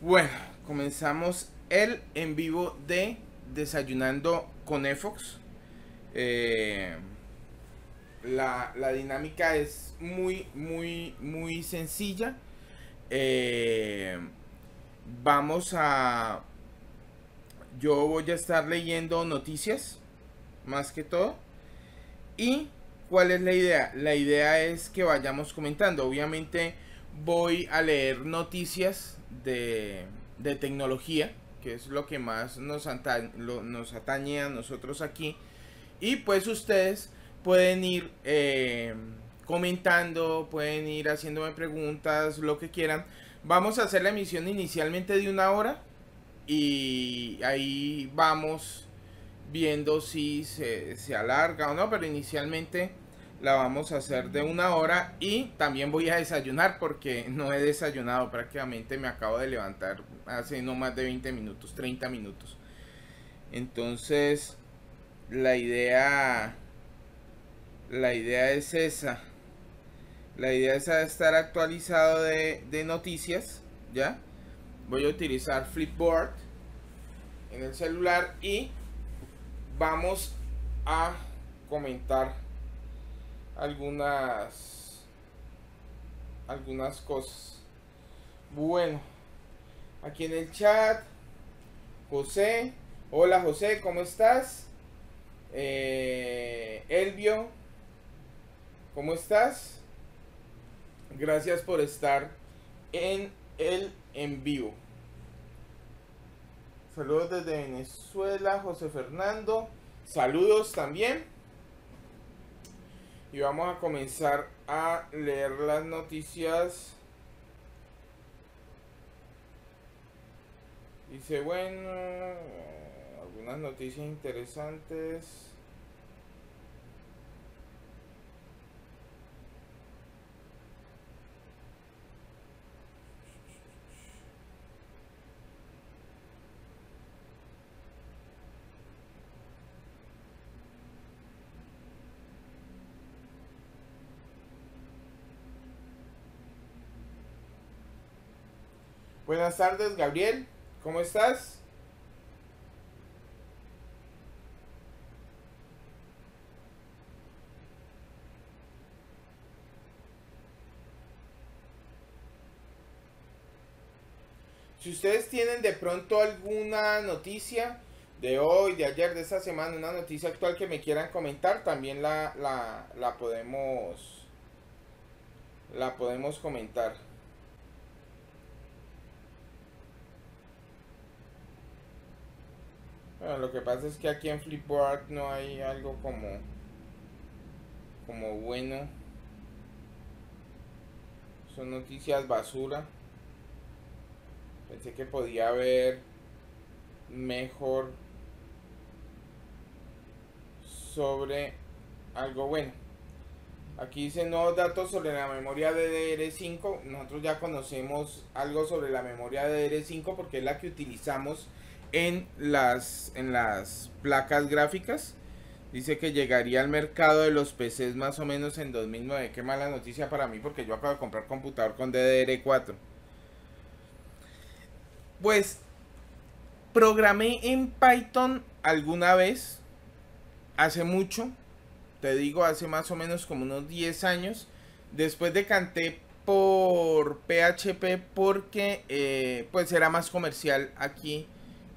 Bueno, comenzamos el en vivo de Desayunando con Efox. Eh, la, dinámica es muy, muy, muy sencilla. Eh, vamos a... Yo voy a estar leyendo noticias, más que todo. ¿Y cuál es la idea? La idea es que vayamos comentando. Obviamente voy a leer noticias de, tecnología, que es lo que más nos, atañe, a nosotros aquí. Y pues ustedes pueden ir eh, comentando, pueden ir haciéndome preguntas, lo que quieran. Vamos a hacer la emisión inicialmente de una hora y ahí vamos viendo si se, se alarga o no, pero inicialmente la vamos a hacer de una hora y también voy a desayunar porque no he desayunado prácticamente me acabo de levantar hace no más de 20 minutos 30 minutos entonces la idea la idea es esa la idea es estar actualizado de, de noticias ya voy a utilizar flipboard en el celular y vamos a comentar algunas algunas cosas. Bueno, aquí en el chat, José, hola José, ¿cómo estás? Eh, Elvio, ¿cómo estás? Gracias por estar en el en vivo. Saludos desde Venezuela, José Fernando. Saludos también y vamos a comenzar a leer las noticias. Dice, bueno, algunas noticias interesantes. Buenas tardes, Gabriel. ¿Cómo estás? Si ustedes tienen de pronto alguna noticia de hoy, de ayer, de esta semana, una noticia actual que me quieran comentar, también la, la, podemos la podemos comentar. lo que pasa es que aquí en Flipboard no hay algo como como bueno. Son noticias basura. Pensé que podía haber mejor sobre algo bueno. Aquí dice nuevos datos sobre la memoria DDR5. Nosotros ya conocemos algo sobre la memoria DDR5 porque es la que utilizamos en las, en las placas gráficas. Dice que llegaría al mercado de los PCs más o menos en 2009. Qué mala noticia para mí porque yo acabo de comprar computador con DDR4. Pues programé en Python alguna vez, hace mucho, te digo, hace más o menos como unos 10 años. Después decanté por PHP porque eh, pues era más comercial aquí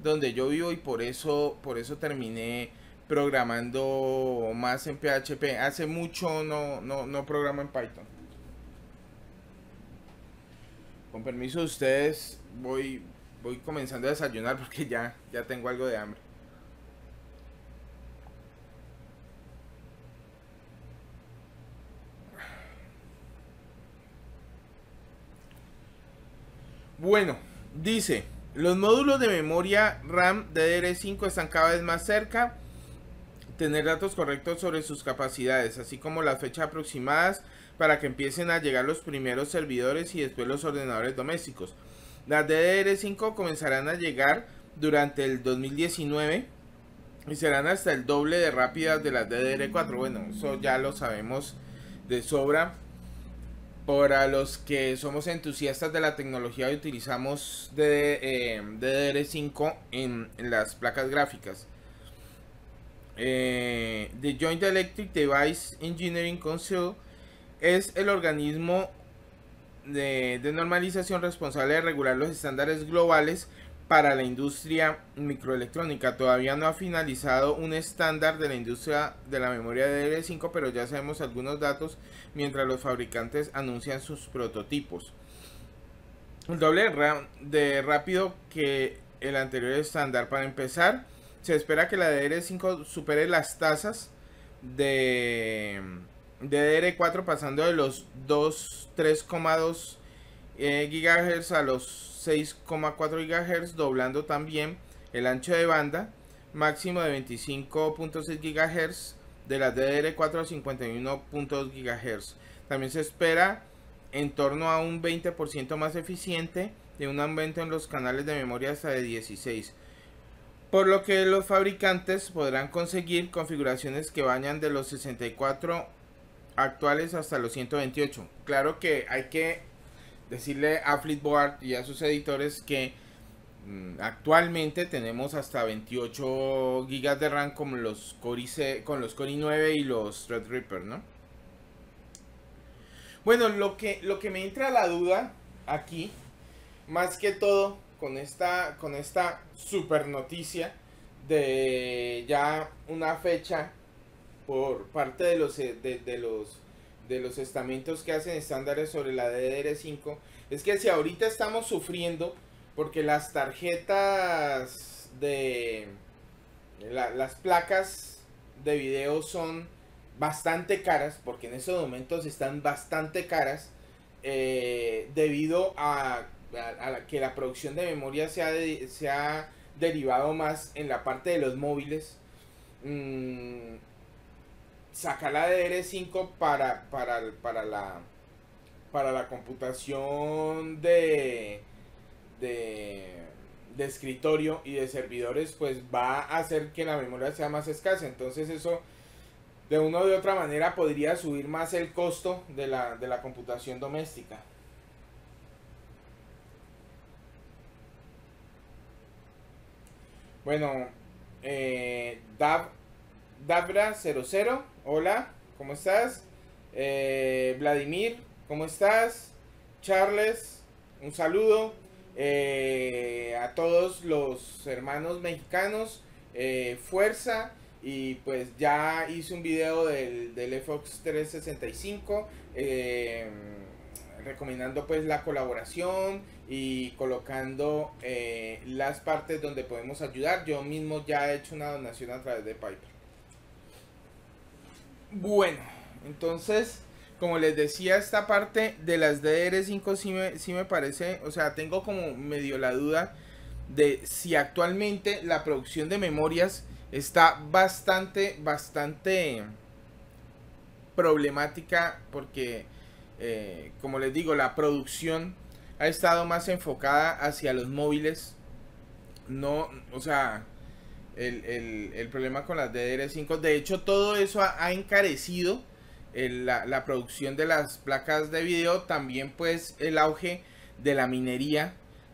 donde yo vivo y por eso, por eso terminé programando más en PHP. Hace mucho no, no, no programo en Python. Con permiso de ustedes, voy, voy comenzando a desayunar porque ya, ya tengo algo de hambre. Bueno, dice, los módulos de memoria RAM DDR5 están cada vez más cerca tener datos correctos sobre sus capacidades, así como las fechas aproximadas para que empiecen a llegar los primeros servidores y después los ordenadores domésticos. Las DDR5 comenzarán a llegar durante el 2019 y serán hasta el doble de rápidas de las DDR4. Bueno, eso ya lo sabemos de sobra para los que somos entusiastas de la tecnología y utilizamos DDR5 eh, en, las placas gráficas. Eh, the Joint Electric Device Engineering Council es el organismo de normalización responsable de regular los estándares globales para la industria microelectrónica. Todavía no ha finalizado un estándar de la industria de la memoria DDR5, pero ya sabemos algunos datos mientras los fabricantes anuncian sus prototipos. El doble de rápido que el anterior estándar. Para empezar, se espera que la DDR5 supere las tasas de DDR4 pasando de los 2, 3,2 GHz a los 6,4 GHz, doblando también el ancho de banda máximo de 25.6 GHz de la DDR4 a 51.2 GHz. También se espera en torno a un 20% más eficiente de un aumento en los canales de memoria hasta de 16. Por lo que los fabricantes podrán conseguir configuraciones que vayan de los 64 actuales hasta los 128. Claro que hay que decirle a Flipboard y a sus editores que mm, actualmente tenemos hasta 28 gigas de RAM con los Core, con los i9 y los Threadripper, ¿no? Bueno, lo que, lo que me entra la duda aquí, más que todo con esta, con esta super noticia de ya una fecha por parte de los, de los de los estamentos que hacen estándares sobre la DDR5 es que si ahorita estamos sufriendo porque las tarjetas de las placas de video son bastante caras porque en estos momentos están bastante caras eh, debido a, que la producción de memoria se ha, derivado más en la parte de los móviles mm, sacar de dr 5 para, para, la, para la computación de, de, escritorio y de servidores, pues va a hacer que la memoria sea más escasa. Entonces eso de una u de otra manera podría subir más el costo de la, de la computación doméstica. Bueno, eh, dabra 00 hola, ¿cómo estás? Eh, Vladimir, ¿cómo estás? Charles, un saludo. Eh, a todos los hermanos mexicanos, eh, fuerza. Y pues ya hice un video del, del Fox 365 recomendando pues la colaboración y colocando las partes donde podemos ayudar. Yo mismo ya he hecho una donación a través de PayPal. Bueno, entonces, como les decía, esta parte de las DR5 sí me, parece, o sea, tengo como medio la duda de si actualmente la producción de memorias está bastante, bastante problemática porque, eh, como les digo, la producción ha estado más enfocada hacia los móviles. No, o sea, el, problema con las DDR5. De hecho, todo eso ha, encarecido la, producción de las placas de video. También pues el auge de la minería.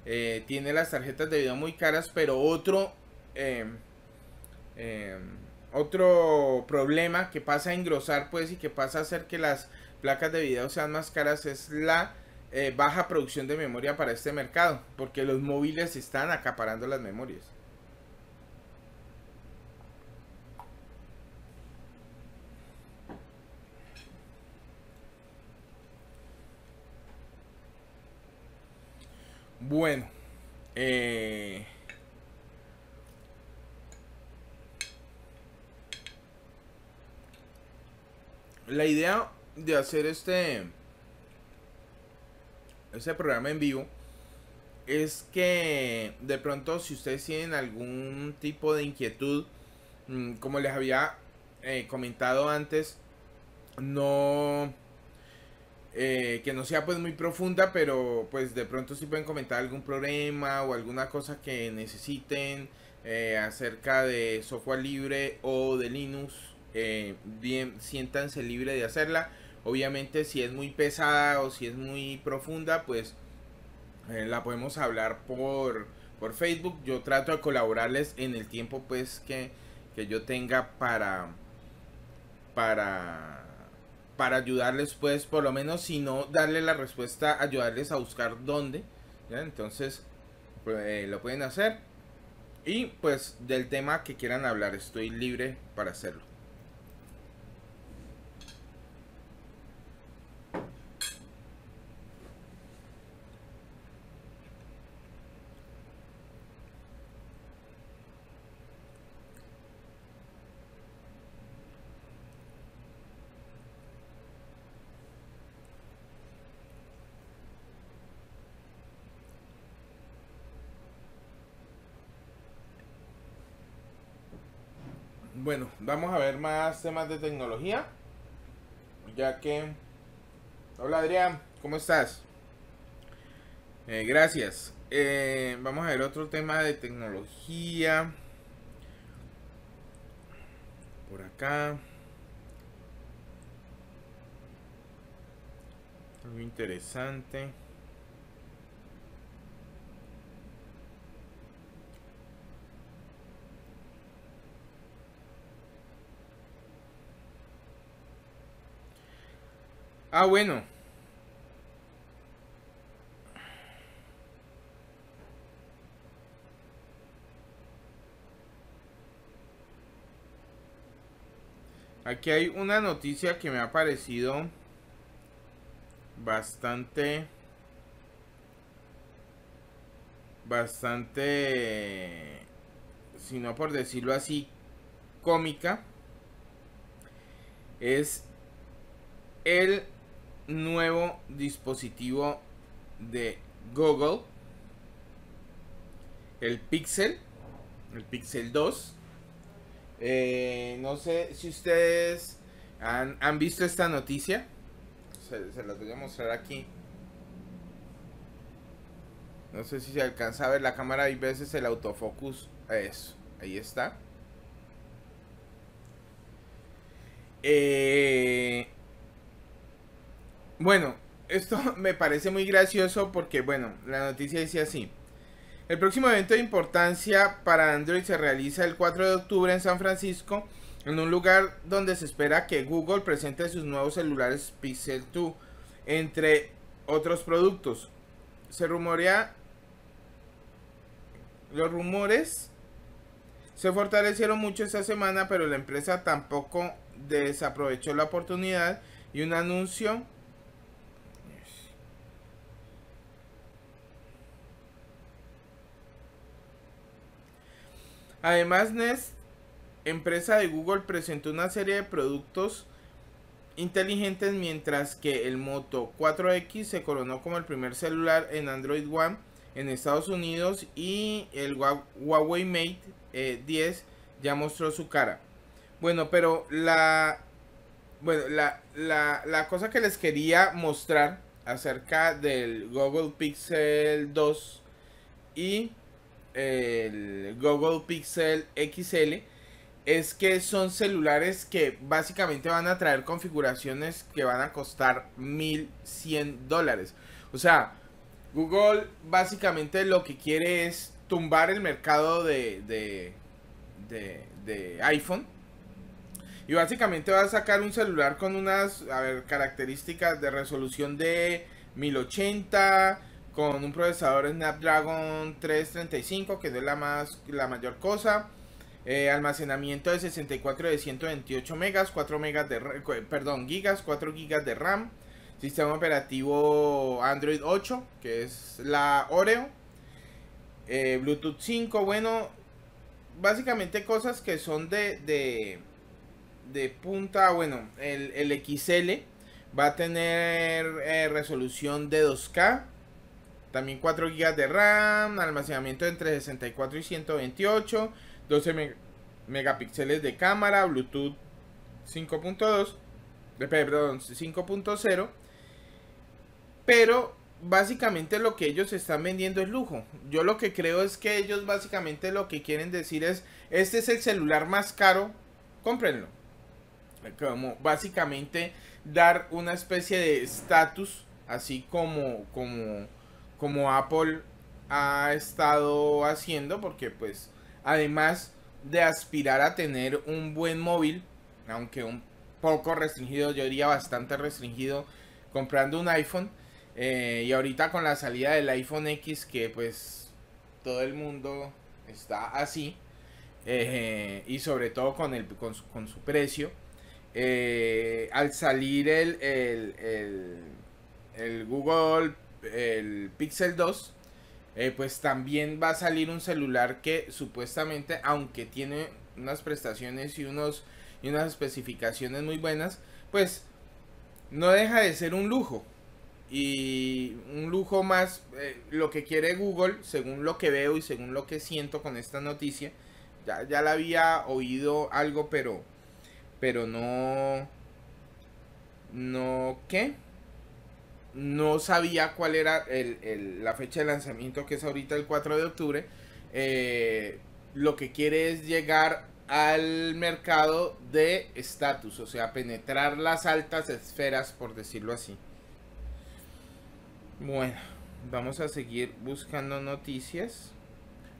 Eh, tiene las tarjetas de video muy caras, pero otro... Em, em, otro problema que pasa a engrosar pues y que pasa a hacer que las placas de video sean más caras es la eh, baja producción de memoria para este mercado porque los móviles están acaparando las memorias. Bueno. Eh, la idea de hacer este, este programa en vivo es que de pronto si ustedes tienen algún tipo de inquietud, mm, como les había eh, comentado antes, no eh, que no sea pues muy profunda, pero pues de pronto si pueden comentar algún problema o alguna cosa que necesiten eh, acerca de software libre o de Linux, eh, bien, siéntanse libre de hacerla. Obviamente si es muy pesada o si es muy profunda, pues la podemos hablar por, por Facebook. Yo trato de colaborarles en el tiempo pues que, que yo tenga para para para ayudarles, pues, por lo menos, si no darle la respuesta, ayudarles a buscar dónde. ¿ya? Entonces, pues, eh, lo pueden hacer. Y pues, del tema que quieran hablar, estoy libre para hacerlo. Bueno, vamos a ver más temas de tecnología. Ya que... Hola Adrián, ¿cómo estás? Eh, gracias. Eh, vamos a ver otro tema de tecnología. Por acá. Muy interesante. Ah, bueno. Aquí hay una noticia que me ha parecido bastante... Bastante... Si no por decirlo así, cómica. Es el nuevo dispositivo de Google, el Pixel, el Pixel 2. Eh, no sé si ustedes han, visto esta noticia. Se, se, las voy a mostrar aquí. No sé si se alcanza a ver la cámara. Hay veces el autofocus. Eso, ahí está. Eh, bueno, esto me parece muy gracioso porque, bueno, la noticia dice así. El próximo evento de importancia para Android se realiza el 4 de octubre en San Francisco, en un lugar donde se espera que Google presente sus nuevos celulares Pixel 2, entre otros productos. Se rumorea... Los rumores se fortalecieron mucho esta semana, pero la empresa tampoco desaprovechó la oportunidad y un anuncio Además, Nest, empresa de Google, presentó una serie de productos inteligentes mientras que el Moto 4X se coronó como el primer celular en Android One en Estados Unidos y el Huawei Mate 10 eh, ya mostró su cara. Bueno, pero la, bueno, la cosa que les quería mostrar acerca del Google Pixel 2 y el Google Pixel XL es que son celulares que básicamente van a traer configuraciones que van a costar 1100 dólares. O sea, Google básicamente lo que quiere es tumbar el mercado de, de, de, iPhone. Y básicamente va a sacar un celular con unas características de resolución de 1080, con un procesador Snapdragon 335, que es la, más, la mayor cosa. Eh, almacenamiento de 64 de 128 megas, 4 megas de perdón, gigas, 4 gigas de RAM. Sistema operativo Android 8, que es la Oreo. Eh, Bluetooth 5, bueno, básicamente cosas que son de, de, punta, bueno, el, XL va a tener eh, resolución de 2K, también 4 GB de RAM, almacenamiento entre 64 y 128, 12 megapíxeles de cámara, Bluetooth 5.2, eh, perdón, 5.0. Pero básicamente lo que ellos están vendiendo es lujo. Yo lo que creo es que ellos básicamente lo que quieren decir es, este es el celular más caro, cómprenlo. Como básicamente dar una especie de estatus, así como, como como Apple ha estado haciendo, porque pues además de aspirar a tener un buen móvil, aunque un poco restringido, yo diría bastante restringido, comprando un iPhone, eh, y ahorita con la salida del iPhone X, que pues todo el mundo está así, eh, y sobre todo con, el, con, su, precio, eh, al salir el, el, el, el Google el Pixel 2, eh, pues también va a salir un celular que supuestamente, aunque tiene unas prestaciones y, unos, y unas especificaciones muy buenas, pues no deja de ser un lujo. Y un lujo más, eh, lo que quiere Google, según lo que veo y según lo que siento con esta noticia, ya, ya la había oído algo, pero, pero no, no, ¿qué? no sabía cuál era la fecha de lanzamiento, que es ahorita el 4 de octubre. Eh, lo que quiere es llegar al mercado de estatus, o sea, penetrar las altas esferas, por decirlo así. Bueno, vamos a seguir buscando noticias.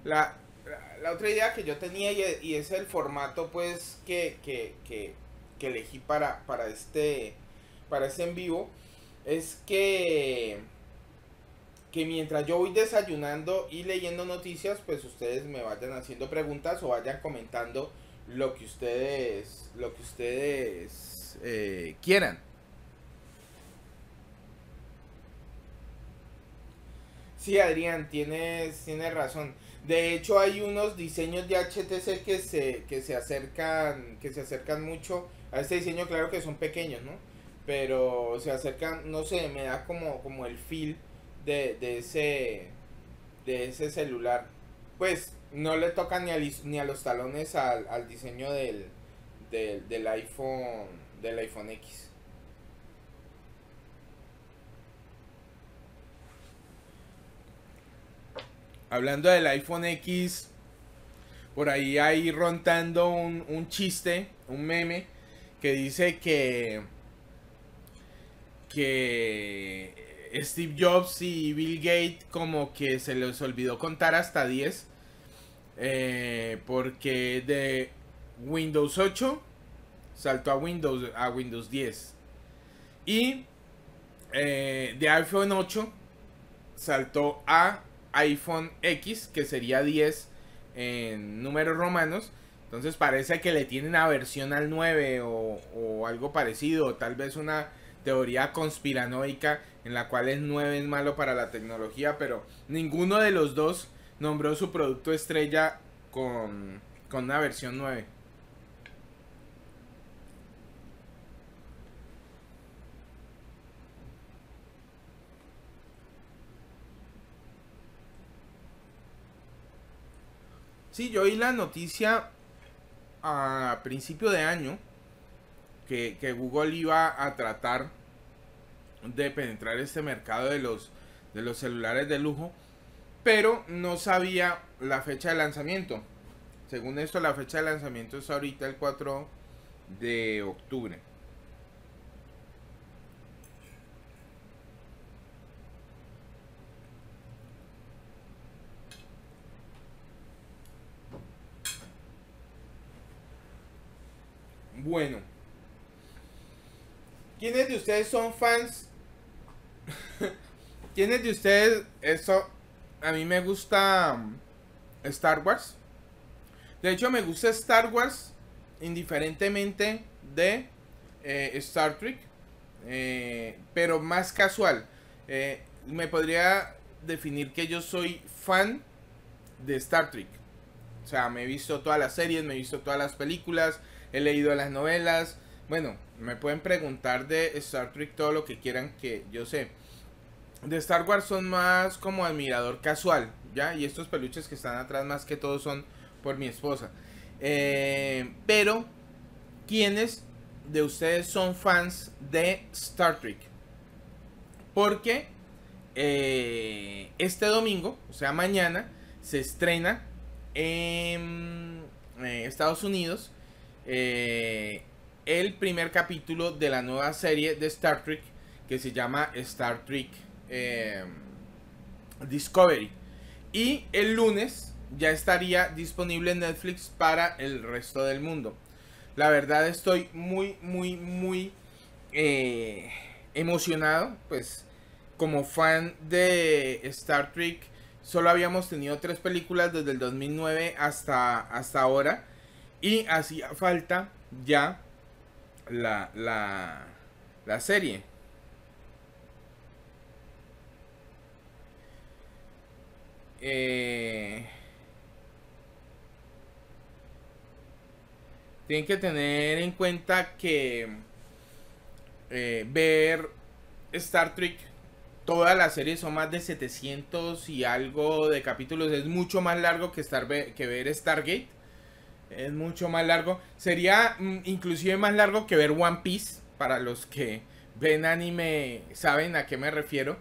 La, otra idea que yo tenía y, es el formato pues que, elegí para, para, este, para este en vivo es que que mientras yo voy desayunando y leyendo noticias, pues ustedes me vayan haciendo preguntas o vayan comentando lo que ustedes lo que ustedes eh, quieran. Sí, Adrián, tienes, razón. De hecho, hay unos diseños de HTC que se, que se acercan, que se acercan mucho a este diseño, claro que son pequeños, ¿no? pero se acercan, no sé, me da como, como el feel de, de ese de ese celular. Pues no le toca ni, ni a los talones al, al diseño del, del, del iPhone del iPhone X. Hablando del iPhone X, por ahí hay rondando un, un chiste, un meme, que dice que que Steve Jobs y Bill Gates como que se les olvidó contar hasta 10. Eh, porque de Windows 8 saltó a Windows, a Windows 10. Y eh, de iPhone 8 saltó a iPhone X, que sería 10 en números romanos. Entonces parece que le tienen versión al 9 o, algo parecido, tal vez una teoría conspiranoica en la cual es 9 es malo para la tecnología, pero ninguno de los dos nombró su producto estrella con, con una versión 9. Si yo oí la noticia a principio de año que, que Google iba a tratar de penetrar este mercado de los, de los celulares de lujo, pero no sabía la fecha de lanzamiento. Según esto, la fecha de lanzamiento es ahorita el 4 de octubre. Bueno, ¿quiénes de ustedes son fans ¿Quiénes de ustedes, eso, a mí me gusta mm, Star Wars? De hecho, me gusta Star Wars indiferentemente de eh, Star Trek, eh, pero más casual. Eh, me podría definir que yo soy fan de Star Trek. O sea, me he visto todas las series, me he visto todas las películas, he leído las novelas. Bueno, me pueden preguntar de Star Trek todo lo que quieran que yo sé de Star Wars son más como admirador casual, ¿ya? Y estos peluches que están atrás más que todo son por mi esposa. Eh, pero, ¿quiénes de ustedes son fans de Star Trek? Porque eh, este domingo, o sea, mañana, se estrena en eh, Estados Unidos el primer capítulo de la nueva serie de Star Trek que se llama Star Trek Em, Discovery. Y el lunes ya estaría disponible en Netflix para el resto del mundo. La verdad estoy muy, muy, muy eh, emocionado. Pues como fan de Star Trek, solo habíamos tenido tres películas desde el 2009 hasta, hasta ahora. Y hacía falta ya la, la, la serie. Eh, tienen que tener en cuenta que eh, ver Star Trek, toda la serie son más de 700 y algo de capítulos, es mucho más largo que, estar que ver Stargate, es mucho más largo, sería mm, inclusive más largo que ver One Piece, para los que ven anime saben a qué me refiero.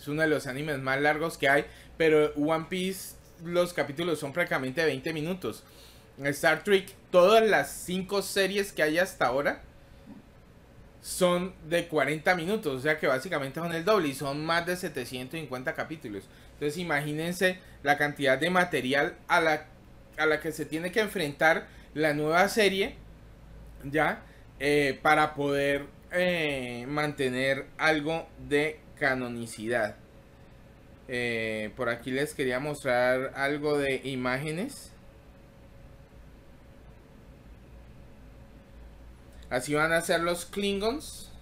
Es uno de los animes más largos que hay, pero One Piece los capítulos son prácticamente 20 minutos. Star Trek, todas las 5 series que hay hasta ahora son de 40 minutos, o sea que básicamente son el doble y son más de 750 capítulos. Entonces imagínense la cantidad de material a la, a la que se tiene que enfrentar la nueva serie, ¿ya? Eh, para poder eh, mantener algo de canonicidad. Eh, por aquí les quería mostrar algo de imágenes. Así van a ser los Klingons.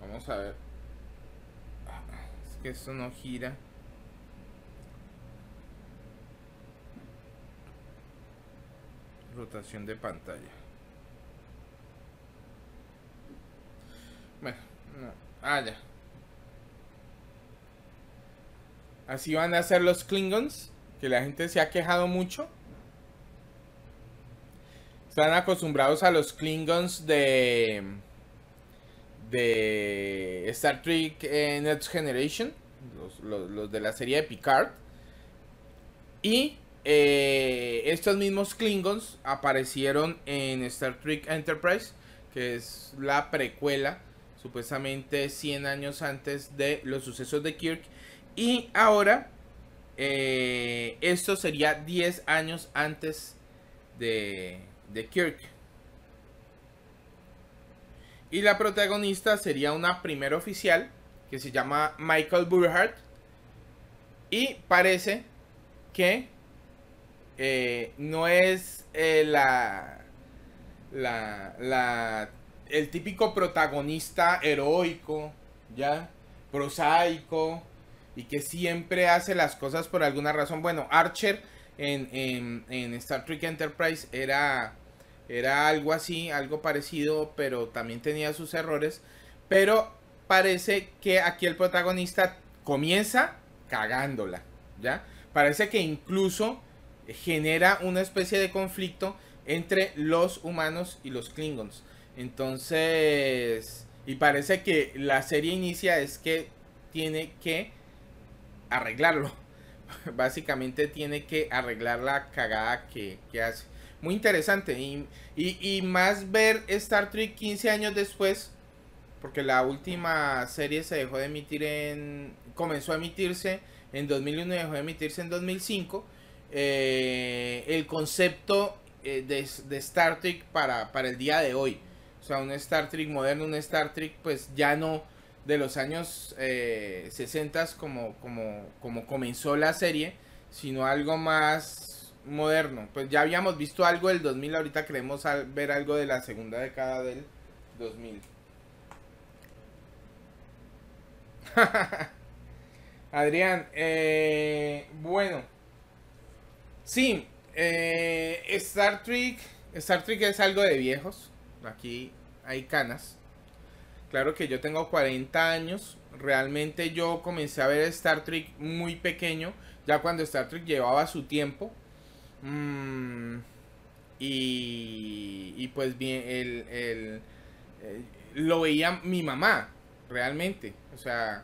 Vamos a ver. Es que esto no gira. Rotación de pantalla. Bueno. Ah, ya. Así van a ser los Klingons, que la gente se ha quejado mucho. Están acostumbrados a los Klingons de de Star Trek eh, Next Generation, los, de la serie de Picard. Y eh, estos mismos Klingons aparecieron en Star Trek Enterprise, que es la precuela supuestamente 100 años antes de los sucesos de Kirk. Y ahora, eh, esto sería 10 años antes de, de Kirk. Y la protagonista sería una primera oficial que se llama Michael Burhardt. Y parece que eh, no es eh, la, la, la el típico protagonista heroico, ¿ya? Prosaico, y que siempre hace las cosas por alguna razón. Bueno, Archer en, Star Trek Enterprise era, era algo así, algo parecido, pero también tenía sus errores. Pero parece que aquí el protagonista comienza cagándola, ¿ya? Parece que incluso genera una especie de conflicto entre los humanos y los klingons. Entonces, y parece que la serie inicia es que tiene que arreglarlo. Básicamente tiene que arreglar la cagada que, hace. Muy interesante. Y, más ver Star Trek 15 años después. Porque la última serie se dejó de emitir en... Comenzó a emitirse en 2001 y dejó de emitirse en 2005. Eh, el concepto eh, de, Star Trek para el día de hoy. O sea, un Star Trek moderno, un Star Trek pues ya no de los años eh, como, como, comenzó la serie, sino algo más moderno. Pues ya habíamos visto algo del 2000, ahorita queremos ver algo de la segunda década del 2000. Adrián, eh, bueno. Sí, eh, Star Trek. Star Trek es algo de viejos aquí hay canas. Claro que yo tengo 40 años, realmente yo comencé a ver Star Trek muy pequeño, ya cuando Star Trek llevaba su tiempo. Mm, y, pues bien, eh, lo veía mi mamá, realmente. O sea,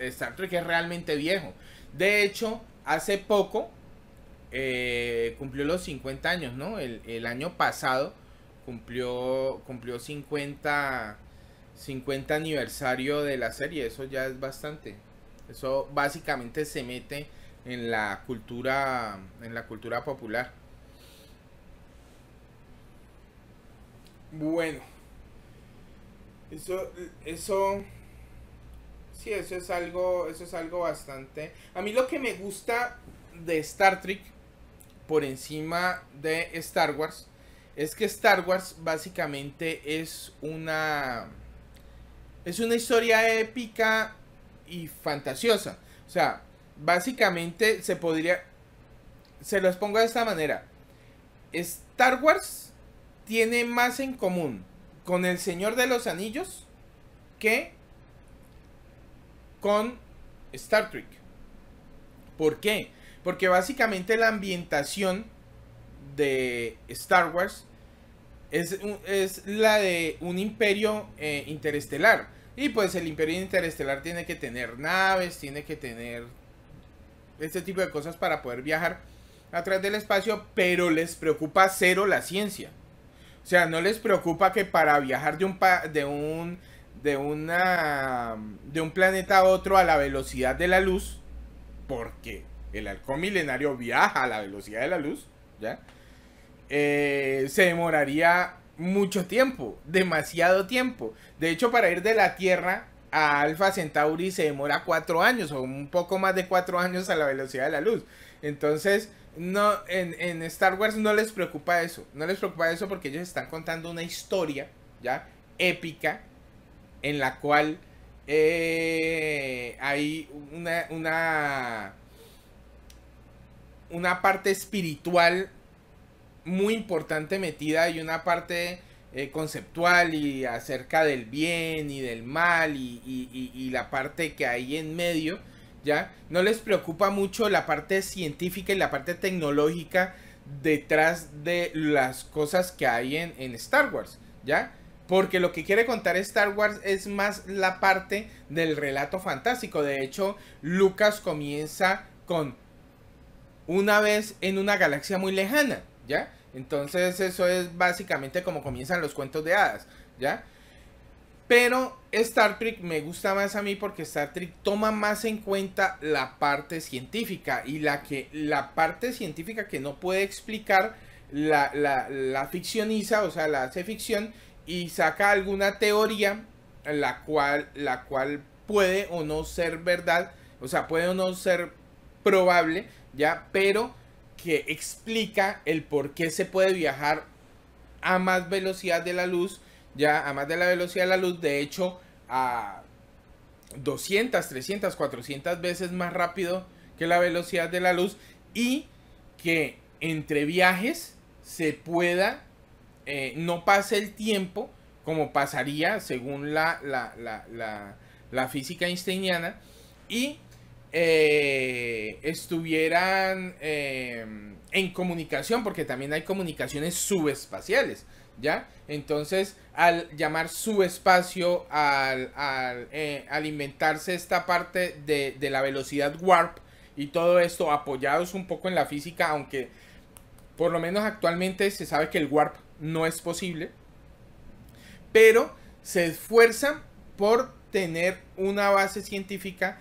Star Trek es realmente viejo. De hecho, hace poco eh, cumplió los 50 años, ¿no? El, el año pasado cumplió, cumplió 50, 50 aniversario de la serie, eso ya es bastante. Eso básicamente se mete en la cultura, en la cultura popular. Bueno, eso, eso, sí, eso es algo, eso es algo bastante. A mí lo que me gusta de Star Trek por encima de Star Wars es que Star Wars básicamente es una es una historia épica y fantasiosa. O sea, básicamente se podría se los pongo de esta manera. Star Wars tiene más en común con El Señor de los Anillos que con Star Trek. ¿Por qué? Porque básicamente la ambientación de Star Wars es, es la de un imperio eh, interestelar. Y pues el imperio interestelar tiene que tener naves, tiene que tener este tipo de cosas para poder viajar a través del espacio, pero les preocupa cero la ciencia. O sea, no les preocupa que para viajar de un, de un, de una, de un planeta a otro a la velocidad de la luz, porque el halcón milenario viaja a la velocidad de la luz, ¿ya? Eh, se demoraría mucho tiempo, demasiado tiempo. De hecho, para ir de la Tierra a Alpha Centauri se demora cuatro años o un poco más de cuatro años a la velocidad de la luz. Entonces, no, en, Star Wars no les preocupa eso. No les preocupa eso porque ellos están contando una historia, ¿ya? Épica, en la cual eh, hay una, una, una parte espiritual muy importante metida y una parte eh, conceptual y acerca del bien y del mal y, la parte que hay en medio, ¿ya? No les preocupa mucho la parte científica y la parte tecnológica detrás de las cosas que hay en, en Star Wars, ¿ya? Porque lo que quiere contar Star Wars es más la parte del relato fantástico. De hecho, Lucas comienza con una vez en una galaxia muy lejana, ¿ya? Entonces eso es básicamente como comienzan los cuentos de hadas, ¿ya? Pero Star Trek me gusta más a mí porque Star Trek toma más en cuenta la parte científica y la que la parte científica que no puede explicar la, la ficcioniza, o sea, la hace ficción y saca alguna teoría la cual, la cual puede o no ser verdad, o sea, puede o no ser probable, ¿ya? Pero que explica el por qué se puede viajar a más velocidad de la luz, ya a más de la velocidad de la luz, de hecho a 200, 300, 400 veces más rápido que la velocidad de la luz y que entre viajes se pueda, eh, no pase el tiempo como pasaría según la, la, la, la física einsteiniana y eh, estuvieran em, en comunicación, porque también hay comunicaciones subespaciales, ¿ya? Entonces, al llamar subespacio, al, eh, al, inventarse esta parte de, de la velocidad warp y todo esto apoyados un poco en la física, aunque por lo menos actualmente se sabe que el warp no es posible, pero se esfuerzan por tener una base científica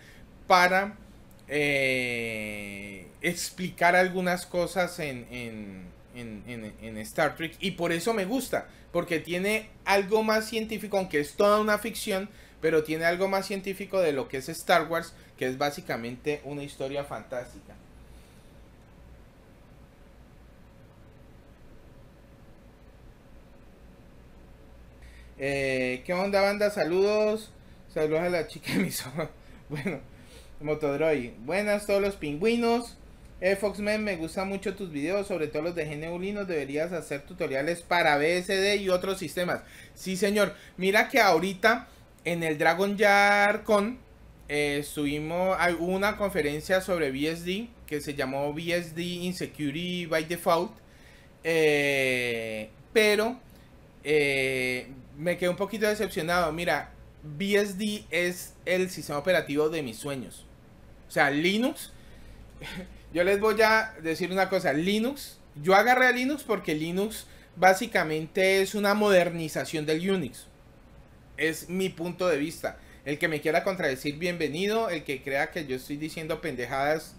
para eh, explicar algunas cosas en, Star Trek. Y por eso me gusta, porque tiene algo más científico, aunque es toda una ficción, pero tiene algo más científico de lo que es Star Wars, que es básicamente una historia fantástica. Eh, ¿Qué onda, banda? Saludos. Saludos a la chica de mi Bueno, Motodroid. Buenas todos los pingüinos. Eh, Foxman, me gustan mucho tus videos, sobre todo los de GNU Deberías hacer tutoriales para BSD y otros sistemas. Sí, señor. Mira que ahorita en el Dragon Jar Con eh, subimos conferencia sobre BSD que se llamó BSD Insecurity by Default. Eh, pero eh, me quedé un poquito decepcionado. Mira, BSD es el sistema operativo de mis sueños. O sea, Linux, yo les voy a decir una cosa, Linux, yo agarré a Linux porque Linux básicamente es una modernización del Unix. Es mi punto de vista. El que me quiera contradecir, bienvenido. El que crea que yo estoy diciendo pendejadas,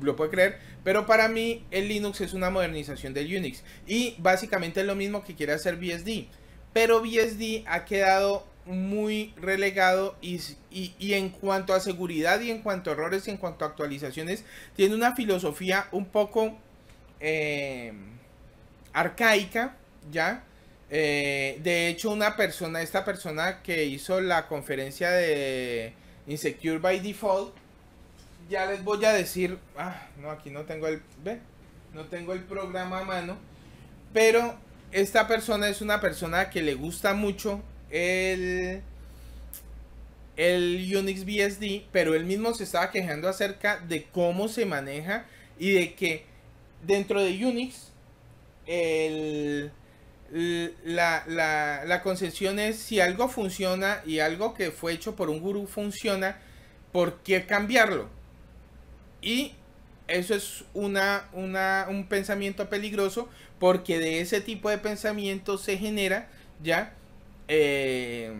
lo puede creer. Pero para mí, el Linux es una modernización del Unix. Y básicamente es lo mismo que quiere hacer BSD. Pero BSD ha quedado muy relegado y, en cuanto a seguridad y en cuanto a errores y en cuanto a actualizaciones, tiene una filosofía un poco eh, arcaica, ¿ya? Eh, de hecho, una persona, esta persona que hizo la conferencia de Insecure by Default, ya les voy a decir, ah, no, aquí no tengo el, ¿ve? No tengo el programa a mano, pero esta persona es una persona que le gusta mucho el, el Unix BSD, pero él mismo se estaba quejando acerca de cómo se maneja y de que dentro de Unix la, la, concesión es si algo funciona y algo que fue hecho por un gurú funciona, ¿por qué cambiarlo? Y eso es una, un pensamiento peligroso porque de ese tipo de pensamiento se genera ya eh,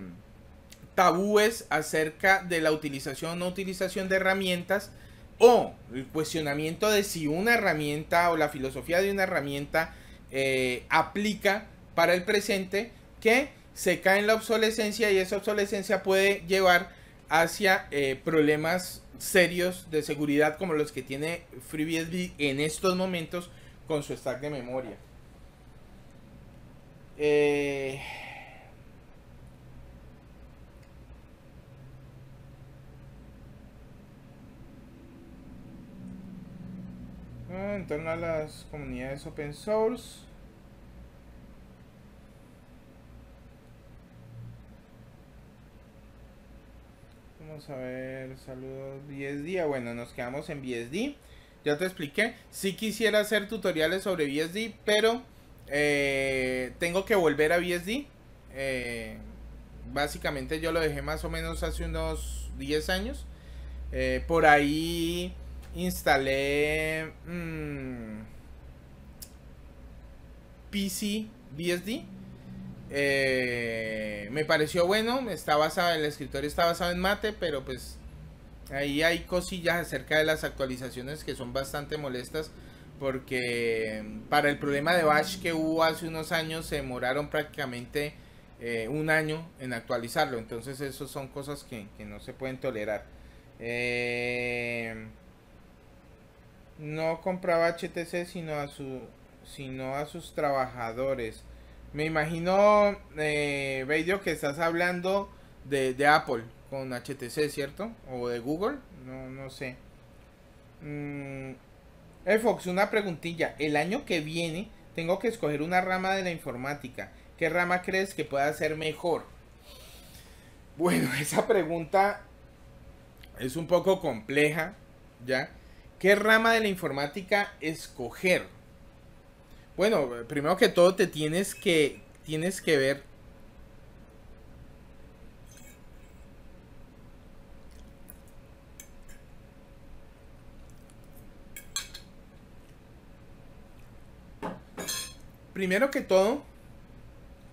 tabúes acerca de la utilización o no utilización de herramientas o el cuestionamiento de si una herramienta o la filosofía de una herramienta eh, aplica para el presente que se cae en la obsolescencia y esa obsolescencia puede llevar hacia eh, problemas serios de seguridad como los que tiene FreeBSD en estos momentos con su stack de memoria. Eh, Ah, en torno a las comunidades open source. Vamos a ver, saludos BSD. Ah, bueno, nos quedamos en BSD. Ya te expliqué. Si quisiera hacer tutoriales sobre BSD, pero eh, tengo que volver a BSD. Eh, básicamente yo lo dejé más o menos hace unos 10 años. Eh, por ahí instalé mm, PC BSD. Eh, me pareció bueno, está basado, el escritorio está basado en mate, pero pues ahí hay cosillas acerca de las actualizaciones que son bastante molestas porque mm, para el problema de Bash que hubo hace unos años se demoraron prácticamente eh, un año en actualizarlo, entonces eso son cosas que, que no se pueden tolerar. Eh, no compraba HTC sino a, su, sino a sus trabajadores. Me imagino, eh, que estás hablando de, Apple con HTC, ¿cierto? O de Google, no, no sé. Mm, eh, Fox, una preguntilla. El año que viene tengo que escoger una rama de la informática. ¿Qué rama crees que pueda ser mejor? Bueno, esa pregunta es un poco compleja, ¿ya? ¿Qué rama de la informática escoger? Bueno, primero que todo te tienes que, tienes que ver primero que todo,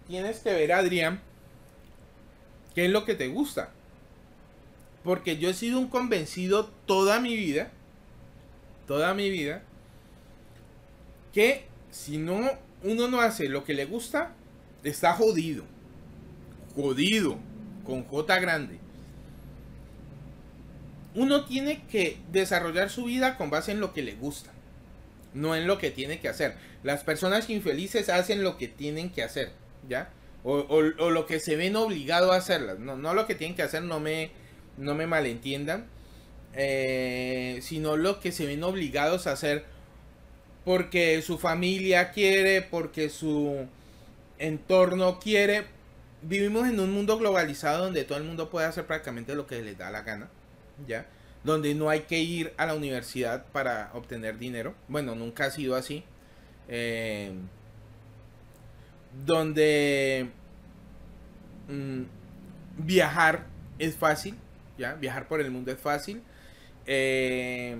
tienes que ver, Adrián, qué es lo que te gusta. Porque yo he sido un convencido toda mi vida toda mi vida, que si no uno no hace lo que le gusta, está jodido. Jodido. Con J grande. Uno tiene que desarrollar su vida con base en lo que le gusta. No en lo que tiene que hacer. Las personas infelices hacen lo que tienen que hacer. ¿Ya? O, lo que se ven obligados a hacerlas. No, no lo que tienen que hacer, no me, no me malentiendan. Eh, sino lo que se ven obligados a hacer porque su familia quiere, porque su entorno quiere. Vivimos en un mundo globalizado donde todo el mundo puede hacer prácticamente lo que les da la gana, ¿ya? Donde no hay que ir a la universidad para obtener dinero. Bueno, nunca ha sido así. Eh, donde mm, viajar es fácil, ¿ya? Viajar por el mundo es fácil. Eh,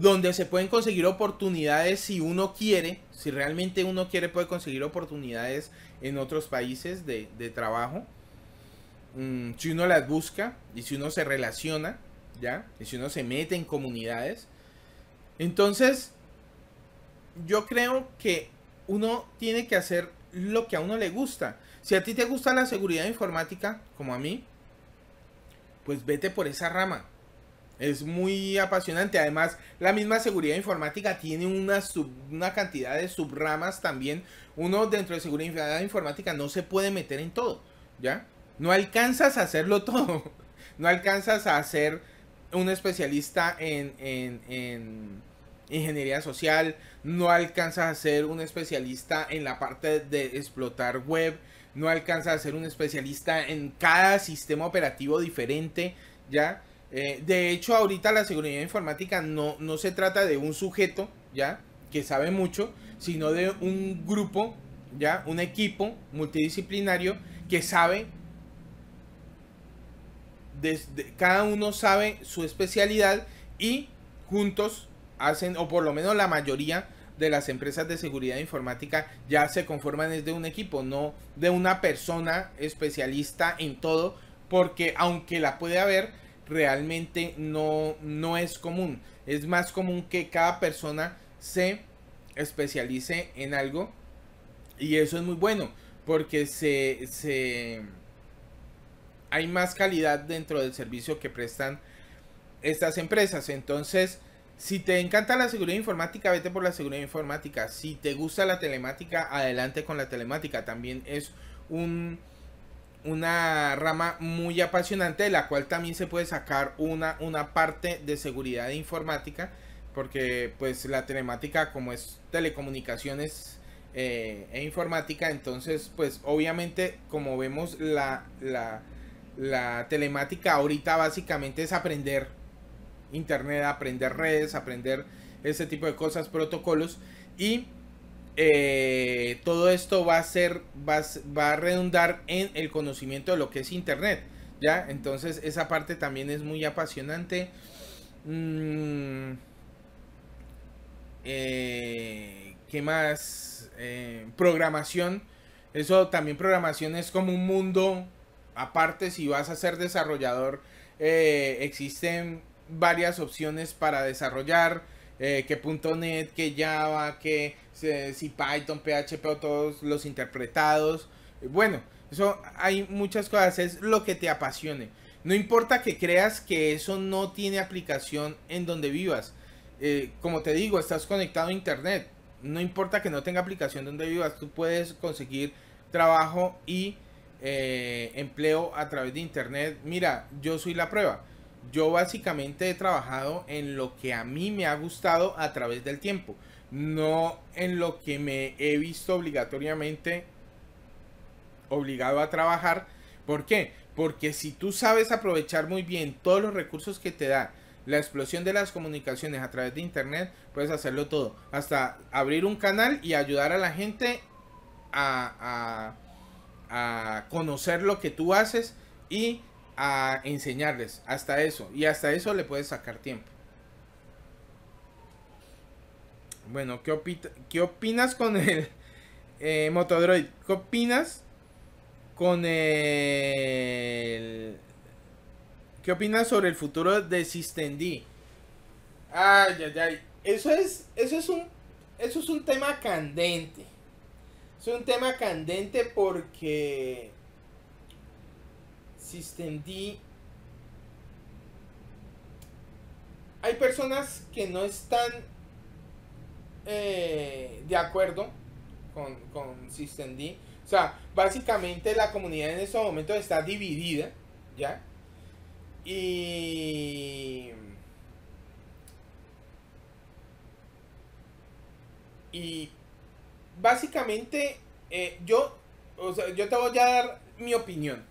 donde se pueden conseguir oportunidades si uno quiere, si realmente uno quiere puede conseguir oportunidades en otros países de, trabajo. Mm, si uno las busca y si uno se relaciona, ¿ya? Y si uno se mete en comunidades. Entonces, yo creo que uno tiene que hacer lo que a uno le gusta. Si a ti te gusta la seguridad informática, como a mí, pues vete por esa rama. Es muy apasionante. Además, la misma seguridad informática tiene una, una cantidad de subramas también. Uno dentro de seguridad informática no se puede meter en todo, ¿ya? No alcanzas a hacerlo todo. No alcanzas a ser un especialista en, en ingeniería social. No alcanzas a ser un especialista en la parte de explotar web. No alcanzas a ser un especialista en cada sistema operativo diferente, ¿ya? Eh, de hecho, ahorita la seguridad informática no, no se trata de un sujeto, ¿ya? Que sabe mucho, sino de un grupo, ¿ya? Un equipo multidisciplinario que sabe, desde, cada uno sabe su especialidad y juntos hacen, o por lo menos la mayoría de las empresas de seguridad informática ya se conforman desde un equipo, no de una persona especialista en todo, porque aunque la puede haber, realmente no, no es común. Es más común que cada persona se especialice en algo y eso es muy bueno porque se, se hay más calidad dentro del servicio que prestan estas empresas. Entonces, si te encanta la seguridad informática, vete por la seguridad informática. Si te gusta la telemática, adelante con la telemática. También es un una rama muy apasionante de la cual también se puede sacar una, una parte de seguridad de informática porque pues la telemática como es telecomunicaciones eh, e informática entonces pues obviamente como vemos la, la, la telemática ahorita básicamente es aprender internet, aprender redes, aprender ese tipo de cosas, protocolos y eh, todo esto va a ser, va a, a redundar en el conocimiento de lo que es Internet, ¿ya? Entonces esa parte también es muy apasionante. Mm, eh, ¿Qué más? Eh, programación. Eso también programación es como un mundo aparte si vas a ser desarrollador. existen varias opciones para desarrollar eh, que .NET, que Java, que eh, si Python, PHP o todos los interpretados. Bueno, eso hay muchas cosas, es lo que te apasione. No importa que creas que eso no tiene aplicación en donde vivas. Eh, como te digo, estás conectado a internet. No importa que no tenga aplicación donde vivas, tú puedes conseguir trabajo y eh, empleo a través de internet. Mira, yo soy la prueba yo básicamente he trabajado en lo que a mí me ha gustado a través del tiempo, no en lo que me he visto obligatoriamente obligado a trabajar. ¿Por qué? Porque si tú sabes aprovechar muy bien todos los recursos que te da la explosión de las comunicaciones a través de Internet, puedes hacerlo todo. Hasta abrir un canal y ayudar a la gente a, a, a conocer lo que tú haces y a enseñarles, hasta eso, y hasta eso le puedes sacar tiempo. Bueno, ¿qué, qué opinas con el eh, Motodroid? ¿Qué opinas con el... ¿Qué opinas sobre el futuro de System D? Ay, ay. Eso es, eso es un, eso es un tema candente. Es un tema candente porque System Hay personas que no están eh, de acuerdo con, con System O sea, básicamente la comunidad en estos momentos está dividida, ¿ya? Y... Y básicamente eh, yo, yo te voy a dar mi opinión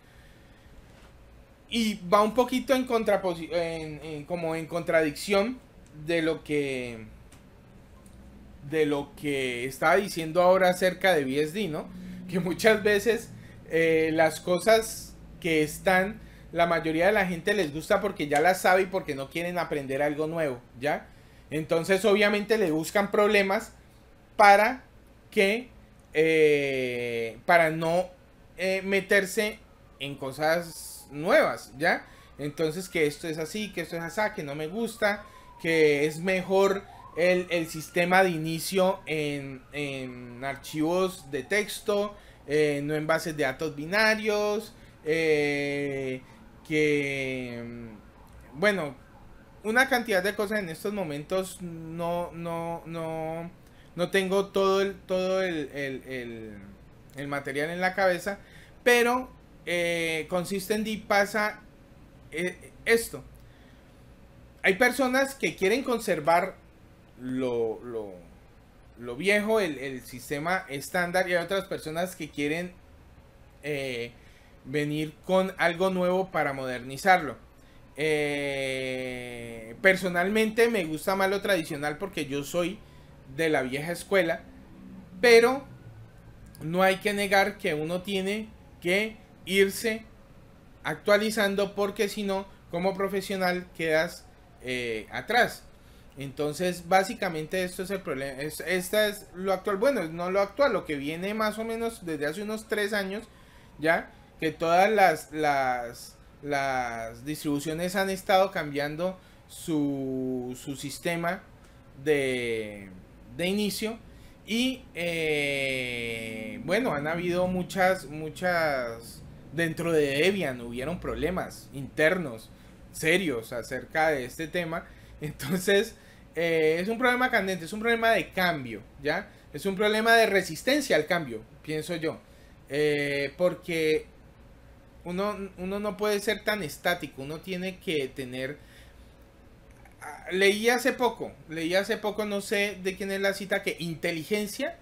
y va un poquito en como en contradicción de lo que de lo que estaba diciendo ahora acerca de BSD, ¿no? Que muchas veces eh, las cosas que están, la mayoría de la gente les gusta porque ya las sabe y porque no quieren aprender algo nuevo, ¿ya? Entonces obviamente le buscan problemas para que, eh, para no eh, meterse en cosas nuevas, ¿ya? Entonces que esto es así, que esto es así, que no me gusta, que es mejor el, el sistema de inicio en, en archivos de texto, eh, no en bases de datos binarios, eh, que, bueno, una cantidad de cosas en estos momentos no, no, no, no tengo todo el, todo el, el material en la cabeza, pero eh, Consistency pasa eh, esto. Hay personas que quieren conservar lo, lo, viejo, el, sistema estándar, y hay otras personas que quieren eh, venir con algo nuevo para modernizarlo. Eh, personalmente me gusta más lo tradicional porque yo soy de la vieja escuela, pero no hay que negar que uno tiene que irse actualizando porque si no, como profesional quedas eh, atrás. Entonces, básicamente esto es el problema. Es, esta es lo actual. Bueno, no lo actual, lo que viene más o menos desde hace unos tres años, ya que todas las, las, las distribuciones han estado cambiando su, su sistema de, de inicio. Y eh, bueno, han habido muchas, muchas dentro de Debian hubieron problemas internos serios acerca de este tema. Entonces, eh, es un problema candente, es un problema de cambio, ¿ya? Es un problema de resistencia al cambio, pienso yo. Eh, porque uno, uno no puede ser tan estático, uno tiene que tener... Ah, leí hace poco, leí hace poco, no sé de quién es la cita, que inteligencia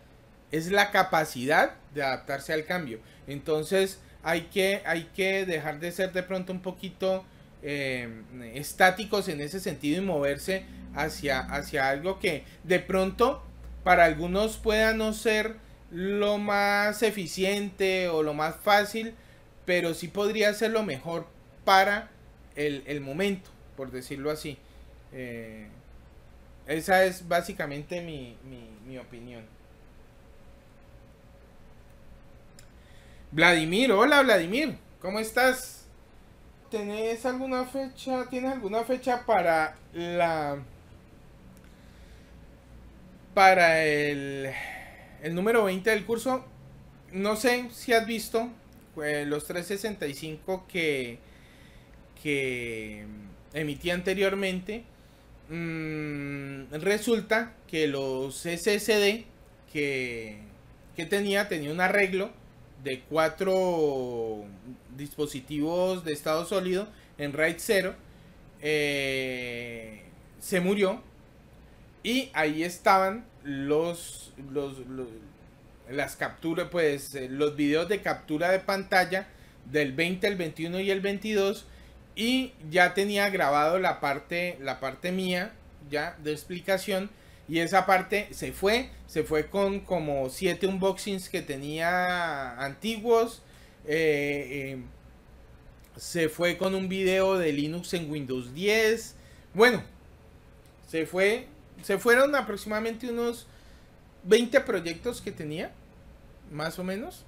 es la capacidad de adaptarse al cambio. Entonces, hay que, hay que dejar de ser de pronto un poquito eh, estáticos en ese sentido y moverse hacia, hacia algo que de pronto para algunos pueda no ser lo más eficiente o lo más fácil, pero sí podría ser lo mejor para el, momento, por decirlo así. Eh, esa es básicamente mi opinión. Vladimir, hola Vladimir, ¿cómo estás? ¿Tenés alguna fecha, tienes alguna fecha para la para el, el número 20 del curso? No sé si has visto eh, los 365 que que emití anteriormente. Mm, resulta que los SSD que, que tenía tenía un arreglo de cuatro dispositivos de estado sólido en RAID 0 eh, se murió y ahí estaban los, las capturas pues eh, los videos de captura de pantalla del 20 el 21 y el 22 y ya tenía grabado la parte la parte mía ya de explicación y esa parte se fue, se fue con como siete unboxings que tenía antiguos. Eh, eh, se fue con un video de Linux en Windows 10. Bueno, se fue, se fueron aproximadamente unos 20 proyectos que tenía, más o menos.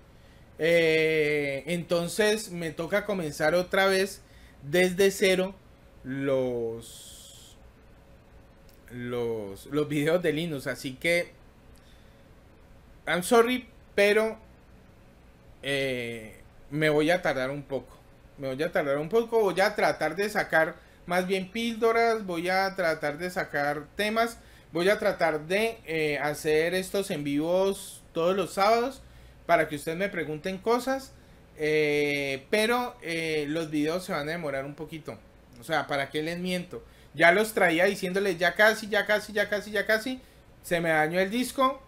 Eh, entonces me toca comenzar otra vez desde cero los los, videos de Linux. Así que, I'm sorry, pero eh, me voy a tardar un poco. Me voy a tardar un poco. Voy a tratar de sacar más bien píldoras. Voy a tratar de sacar temas. Voy a tratar de eh, hacer estos en vivos todos los sábados para que ustedes me pregunten cosas. Eh, pero los videos se van a demorar un poquito. O sea, ¿para qué les miento? ya los traía diciéndoles ya casi, ya casi, ya casi, ya casi. Se me dañó el disco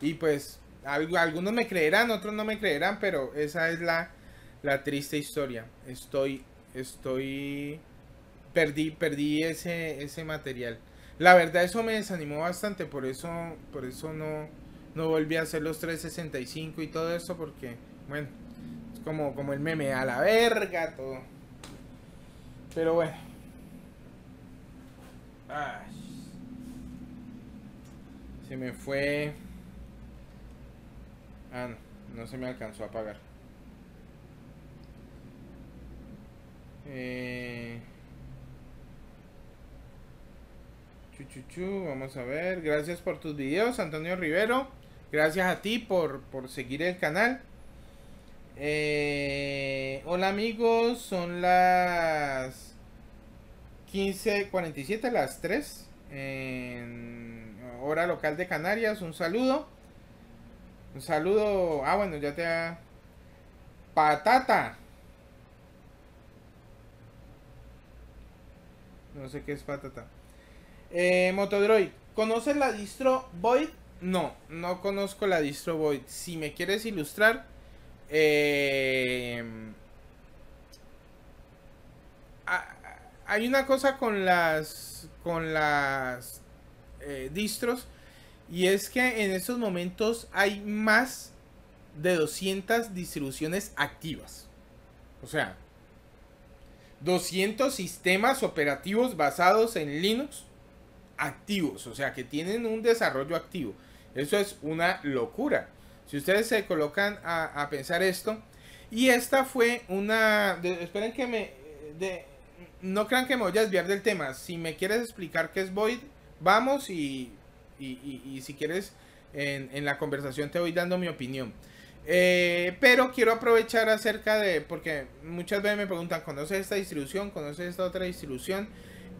y pues algunos me creerán, otros no me creerán, pero esa es la, triste historia. Estoy, estoy, perdí, perdí ese, ese material. La verdad eso me desanimó bastante, por eso, por eso no, no volví a hacer los 365 y todo eso, porque, bueno, es como, como el meme, a la verga, todo. Pero bueno. Se me fue. Ah, no, no se me alcanzó a pagar. Eh... Chuchuchu, vamos a ver. Gracias por tus videos, Antonio Rivero. Gracias a ti por, por seguir el canal. Eh, hola amigos, son las 15.47 las 3 en hora local de Canarias. Un saludo. Un saludo. Ah, bueno, ya te Patata. No sé qué es patata. Eh, Motodroid. ¿Conoces la distro Void? No, no conozco la distro Void. Si me quieres ilustrar, eh, hay una cosa con las, con las eh, distros y es que en estos momentos hay más de 200 distribuciones activas. O sea, 200 sistemas operativos basados en Linux activos, o sea, que tienen un desarrollo activo. Eso es una locura. Si ustedes se colocan a, pensar esto, y esta fue una... esperen que me... De, no crean que me voy a desviar del tema. Si me quieres explicar qué es Void, vamos y, si quieres en, la conversación te voy dando mi opinión. Eh, pero quiero aprovechar acerca de, porque muchas veces me preguntan, ¿conoces esta distribución? ¿Conoces esta otra distribución?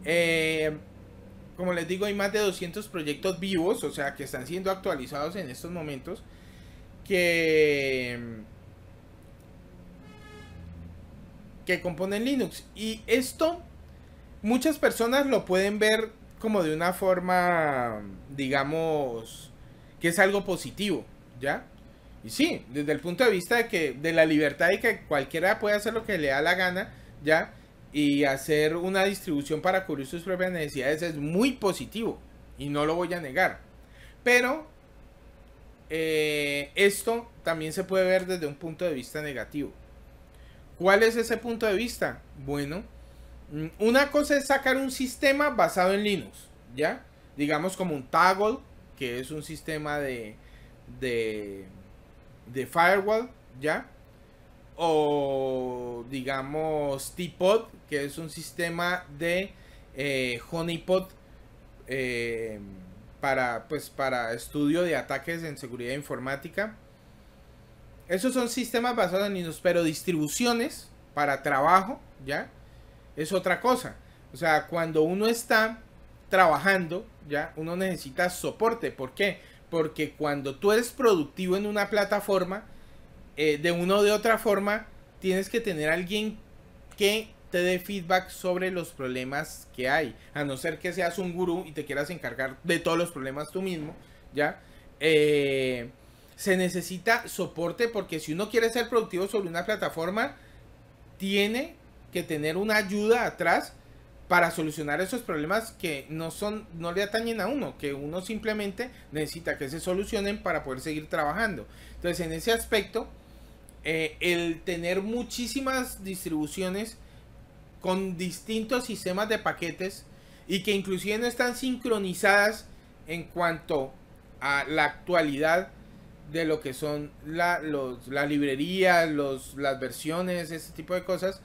Eh, como les digo, hay más de 200 proyectos vivos, o sea, que están siendo actualizados en estos momentos, que que componen Linux. Y esto muchas personas lo pueden ver como de una forma, digamos, que es algo positivo, ¿ya? Y sí, desde el punto de vista de que de la libertad y que cualquiera puede hacer lo que le da la gana, ¿ya? Y hacer una distribución para cubrir sus propias necesidades es muy positivo y no lo voy a negar. Pero eh, esto también se puede ver desde un punto de vista negativo. ¿Cuál es ese punto de vista? Bueno, mm, una cosa es sacar un sistema basado en Linux, ¿ya? Digamos como un Toggle, que es un sistema de, de, firewall, ¿ya? O digamos Teapot, que es un sistema de eh, honeypot eh, para, pues, para estudio de ataques en seguridad informática. Esos son sistemas basados en Linux, pero distribuciones para trabajo, ¿ya? Es otra cosa. O sea, cuando uno está trabajando, ¿ya? Uno necesita soporte. ¿Por qué? Porque cuando tú eres productivo en una plataforma, eh, de una o de otra forma, tienes que tener alguien que te dé feedback sobre los problemas que hay. A no ser que seas un gurú y te quieras encargar de todos los problemas tú mismo, ¿ya? Eh, se necesita soporte porque si uno quiere ser productivo sobre una plataforma, tiene que tener una ayuda atrás para solucionar esos problemas que no son no le atañen a uno, que uno simplemente necesita que se solucionen para poder seguir trabajando. Entonces, en ese aspecto, eh, el tener muchísimas distribuciones con distintos sistemas de paquetes y que inclusive no están sincronizadas en cuanto a la actualidad de lo que son la, los, librería, las versiones, ese tipo de cosas,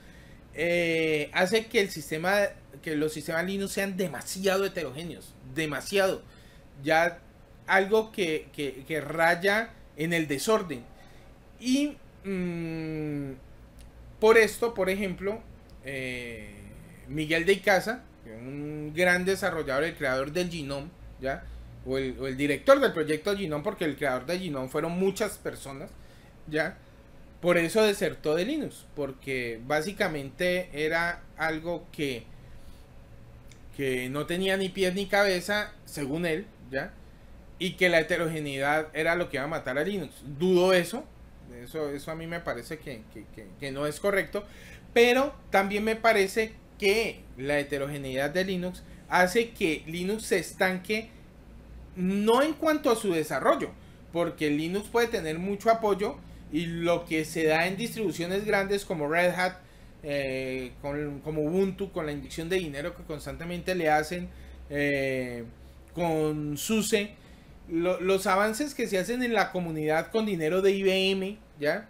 eh, hace que el sistema, que los sistemas Linux sean demasiado heterogéneos, demasiado. Ya algo que, raya en el desorden. Y mm, por esto, por ejemplo, eh, Miguel de Icaza, un gran desarrollador, el creador del Genome, ¿ya? o el, director del proyecto Genome, porque el creador de Genome fueron muchas personas, ¿ya? Por eso desertó de Linux, porque básicamente era algo que, que no tenía ni pies ni cabeza, según él, ¿ya? Y que la heterogeneidad era lo que iba a matar a Linux. Dudo eso, eso, eso a mí me parece que, que no es correcto, pero también me parece que la heterogeneidad de Linux hace que Linux se estanque no en cuanto a su desarrollo, porque Linux puede tener mucho apoyo y lo que se da en distribuciones grandes como Red Hat, eh, como Ubuntu, con la inyección de dinero que constantemente le hacen, eh, con SUSE, los avances que se hacen en la comunidad con dinero de IBM, ¿ya?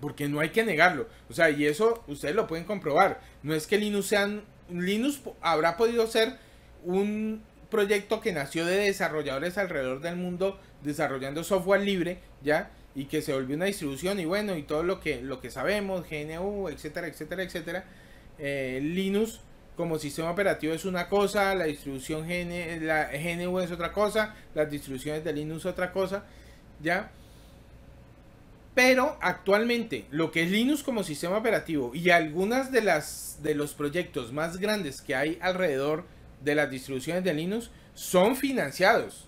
Porque no hay que negarlo. O sea, y eso ustedes lo pueden comprobar. No es que Linux sean... Linux habrá podido ser un proyecto que nació de desarrolladores alrededor del mundo desarrollando software libre, ¿ya? Y que se volvió una distribución y bueno, y todo lo que, lo que sabemos, GNU, etcétera, etcétera, etcétera. Eh, Linux como sistema operativo es una cosa, la distribución la GNU es otra cosa, las distribuciones de Linux otra cosa, ¿ya? Pero actualmente lo que es Linux como sistema operativo y algunas de las de los proyectos más grandes que hay alrededor de las distribuciones de Linux son financiados.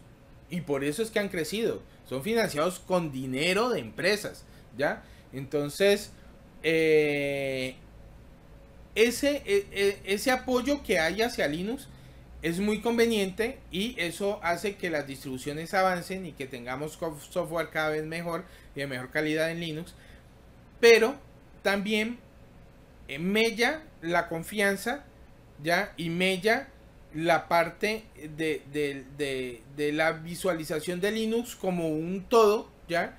Y por eso es que han crecido. Son financiados con dinero de empresas. ¿Ya? Entonces, eh, ese, e, e, ese apoyo que hay hacia Linux es muy conveniente y eso hace que las distribuciones avancen y que tengamos software cada vez mejor y de mejor calidad en Linux. Pero también eh, mella la confianza, ¿ya? Y mella la parte de, la visualización de Linux como un todo, ¿ya?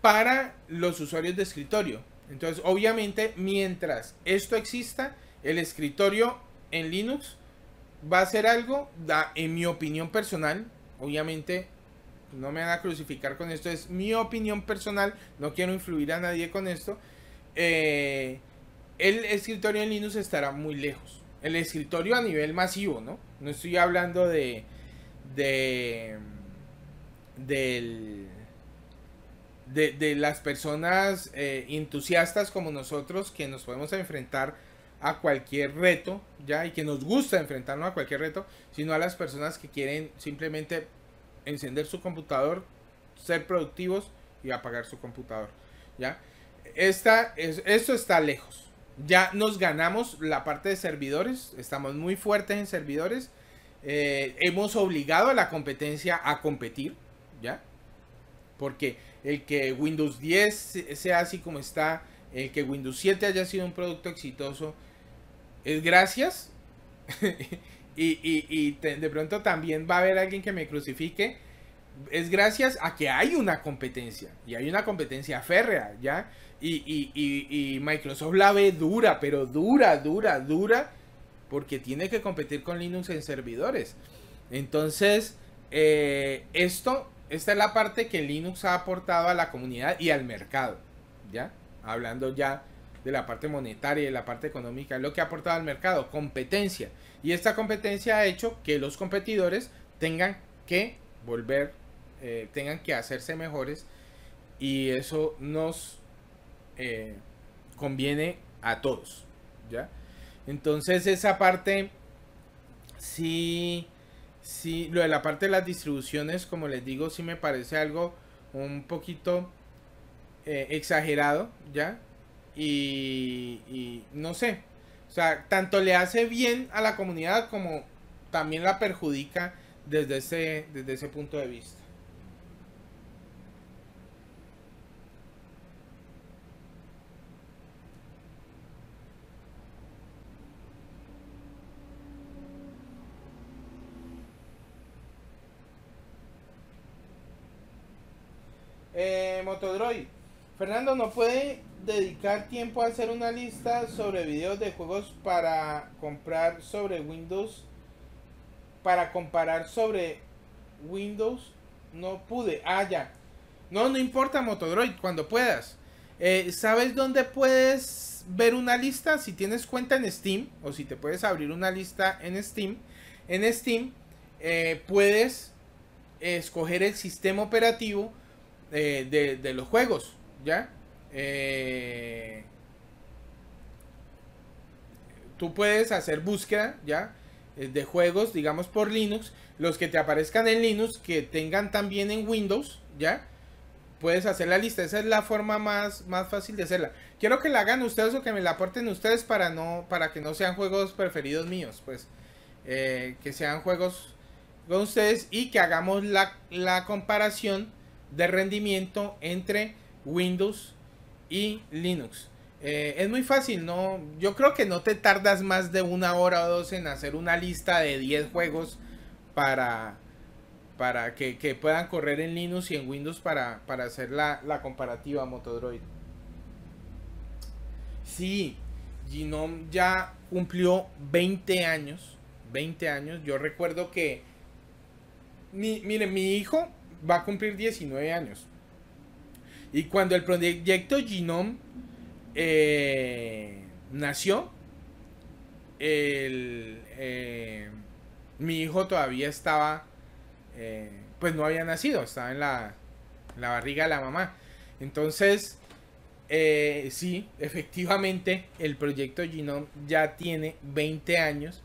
Para los usuarios de escritorio. Entonces, obviamente, mientras esto exista, el escritorio en Linux va a ser algo, da, en mi opinión personal, obviamente, no me van a crucificar con esto, es mi opinión personal, no quiero influir a nadie con esto, eh, el escritorio en Linux estará muy lejos el escritorio a nivel masivo, ¿no? No estoy hablando de. de. del. De, de, las personas eh, entusiastas como nosotros que nos podemos enfrentar a cualquier reto, ya, y que nos gusta enfrentarnos a cualquier reto, sino a las personas que quieren simplemente encender su computador, ser productivos y apagar su computador, ya. esto está lejos, ya nos ganamos la parte de servidores, estamos muy fuertes en servidores. Eh, hemos obligado a la competencia a competir, ¿ya? Porque el que Windows 10 sea así como está, el que Windows 7 haya sido un producto exitoso, es gracias. y, de pronto también va a haber alguien que me crucifique. Es gracias a que hay una competencia. Y hay una competencia férrea, ¿ya? Y, y, y, Microsoft la ve dura, pero dura, dura, dura, porque tiene que competir con Linux en servidores. Entonces, eh, esto, esta es la parte que Linux ha aportado a la comunidad y al mercado, ¿ya? Hablando ya de la parte monetaria y de la parte económica, lo que ha aportado al mercado, competencia. Y esta competencia ha hecho que los competidores tengan que volver, eh, tengan que hacerse mejores y eso nos eh, conviene a todos, ¿ya? Entonces esa parte, sí, sí, lo de la parte de las distribuciones, como les digo, sí me parece algo un poquito eh, exagerado, ¿ya? Y, y no sé, o sea, tanto le hace bien a la comunidad como también la perjudica desde ese, desde ese punto de vista. Eh, Motodroid. Fernando no puede dedicar tiempo a hacer una lista sobre videos de juegos para comprar sobre Windows. Para comparar sobre Windows. No pude. Ah, ya. No, no importa, Motodroid, cuando puedas. Eh, ¿Sabes dónde puedes ver una lista? Si tienes cuenta en Steam o si te puedes abrir una lista en Steam. En Steam eh, puedes escoger el sistema operativo de, los juegos, ¿ya? Eh, tú puedes hacer búsqueda, ¿ya? Eh, de juegos, digamos, por Linux. Los que te aparezcan en Linux, que tengan también en Windows, ¿ya? Puedes hacer la lista. Esa es la forma más, más fácil de hacerla. Quiero que la hagan ustedes o que me la aporten ustedes para, no, para que no sean juegos preferidos míos, pues. Eh, que sean juegos con ustedes y que hagamos la, la comparación de rendimiento entre Windows y Linux. Eh, es muy fácil, ¿no? Yo creo que no te tardas más de una hora o dos en hacer una lista de 10 juegos para, para que, puedan correr en Linux y en Windows para, hacer la, la, comparativa Motodroid. Si, Genome ya cumplió 20 años. 20 años. Yo recuerdo que. Mi, mire, mi hijo va a cumplir 19 años. Y cuando el proyecto Genome eh, nació, eh, mi hijo todavía estaba, eh, pues no había nacido, estaba en la, la barriga de la mamá. Entonces, sí, efectivamente, el proyecto Genome ya tiene 20 años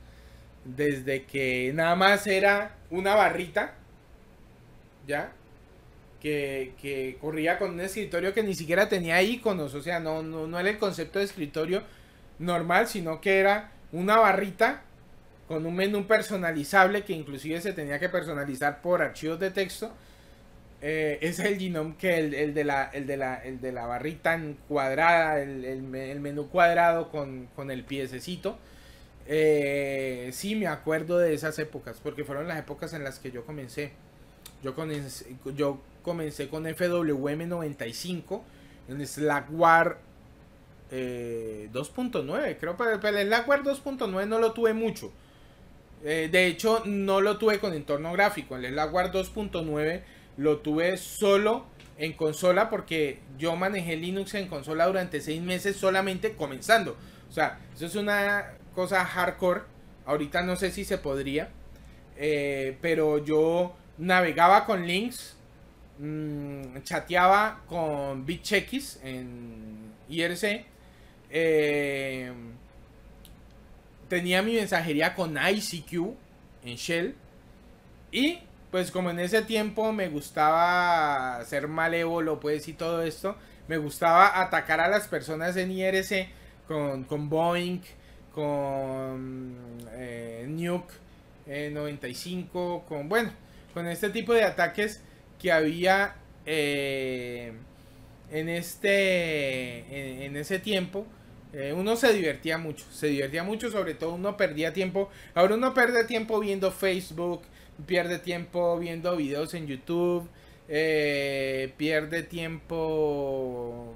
desde que nada más era una barrita ¿ya? Que, que, corría con un escritorio que ni siquiera tenía iconos, o sea, no, no, no, era el concepto de escritorio normal, sino que era una barrita con un menú personalizable que inclusive se tenía que personalizar por archivos de texto. Eh, es el genome que el, de la, el, de la, el de barrita cuadrada, el, menú cuadrado con, el piececito. Eh, sí, me acuerdo de esas épocas, porque fueron las épocas en las que yo comencé. Yo comencé, con FWM95 en Slackware eh, 2.9. Creo que pero el Slackware 2.9 no lo tuve mucho. Eh, de hecho, no lo tuve con entorno gráfico. El Slackware 2.9 lo tuve solo en consola porque yo manejé Linux en consola durante seis meses solamente comenzando. O sea, eso es una cosa hardcore. Ahorita no sé si se podría. Eh, pero yo navegaba con links, mm, chateaba con BitCheckis en IRC, eh, tenía mi mensajería con ICQ en Shell y pues como en ese tiempo me gustaba ser malévolo pues y todo esto, me gustaba atacar a las personas en IRC con, Boeing, con eh, Nuke 95, eh, con bueno, con este tipo de ataques que había eh, en este en, ese tiempo eh, uno se divertía mucho se divertía mucho sobre todo uno perdía tiempo ahora uno pierde tiempo viendo Facebook pierde tiempo viendo videos en YouTube eh, pierde tiempo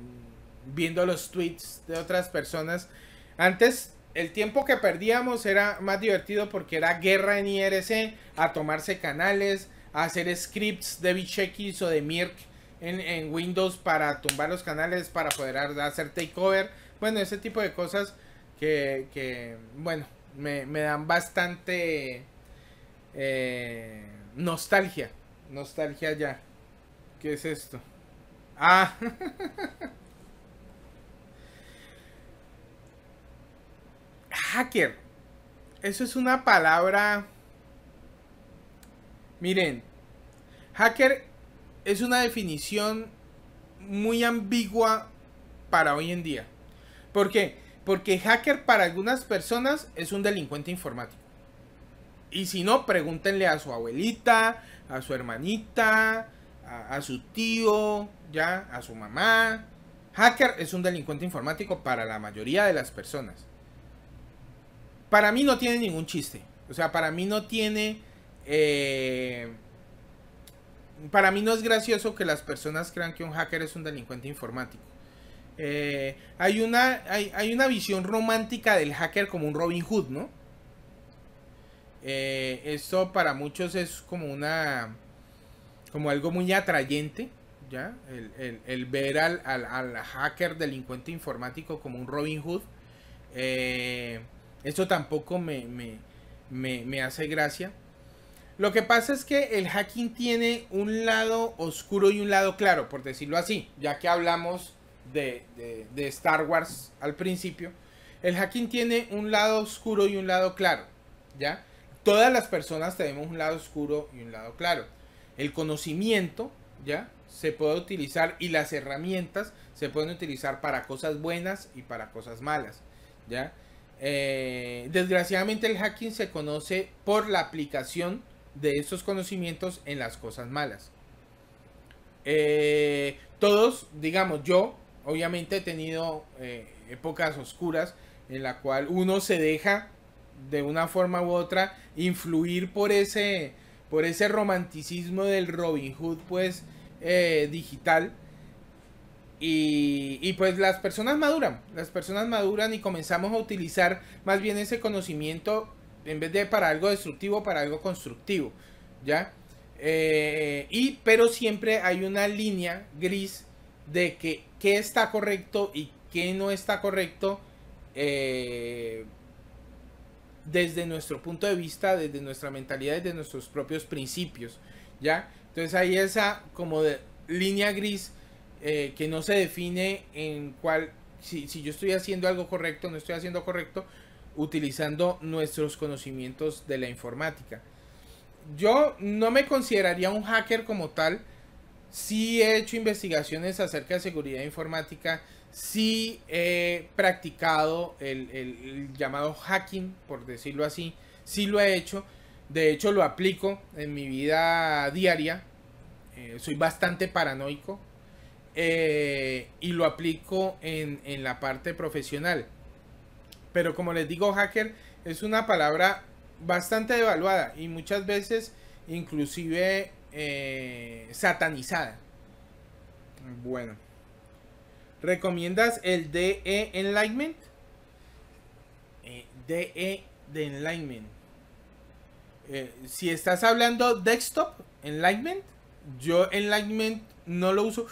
viendo los tweets de otras personas antes el tiempo que perdíamos era más divertido porque era guerra en IRC, a tomarse canales, a hacer scripts de Bichekis o de Mirk en, Windows para tumbar los canales, para poder hacer takeover. Bueno, ese tipo de cosas que, bueno, me, dan bastante eh, nostalgia. Nostalgia ya. ¿Qué es esto? Ah. hacker. Eso es una palabra... Miren, hacker es una definición muy ambigua para hoy en día. ¿Por qué? Porque hacker para algunas personas es un delincuente informático. Y si no, pregúntenle a su abuelita, a su hermanita, a, a su tío, ya, a su mamá. Hacker es un delincuente informático para la mayoría de las personas para mí no tiene ningún chiste. O sea, para mí no tiene... Eh, para mí no es gracioso que las personas crean que un hacker es un delincuente informático. Eh, hay, una, hay, una visión romántica del hacker como un Robin Hood, ¿no? Eh, esto para muchos es como una. como algo muy atrayente, ¿ya? El, el, ver al, al, hacker delincuente informático como un Robin Hood. Eh, esto tampoco me, hace gracia. Lo que pasa es que el hacking tiene un lado oscuro y un lado claro, por decirlo así, ya que hablamos de, de, Star Wars al principio. El hacking tiene un lado oscuro y un lado claro, ¿ya? Todas las personas tenemos un lado oscuro y un lado claro. El conocimiento, ¿ya? Se puede utilizar y las herramientas se pueden utilizar para cosas buenas y para cosas malas, ¿ya? Eh, desgraciadamente el hacking se conoce por la aplicación de esos conocimientos en las cosas malas. Eh, todos, digamos, yo obviamente he tenido eh, épocas oscuras en la cual uno se deja de una forma u otra influir por ese, por ese romanticismo del Robin Hood, pues, digital y, pues las personas maduran, las personas maduran y comenzamos a utilizar más bien ese conocimiento en vez de para algo destructivo, para algo constructivo, ¿ya? Eh, y pero siempre hay una línea gris de que qué está correcto y qué no está correcto eh, desde nuestro punto de vista, desde nuestra mentalidad, desde nuestros propios principios, ¿ya? Entonces hay esa como de línea gris eh, que no se define en cuál, si, yo estoy haciendo algo correcto, no estoy haciendo correcto, utilizando nuestros conocimientos de la informática. Yo no me consideraría un hacker como tal, Si he hecho investigaciones acerca de seguridad informática, Si he practicado el, llamado hacking, por decirlo así, Si lo he hecho, de hecho lo aplico en mi vida diaria, eh, soy bastante paranoico, eh, y lo aplico en, la parte profesional. Pero como les digo, hacker es una palabra bastante devaluada y muchas veces inclusive eh, satanizada. Bueno. ¿Recomiendas el e eh, e DE Enlightenment? DE de Enlightenment. si estás hablando desktop, Enlightenment, yo Enlightenment no lo uso.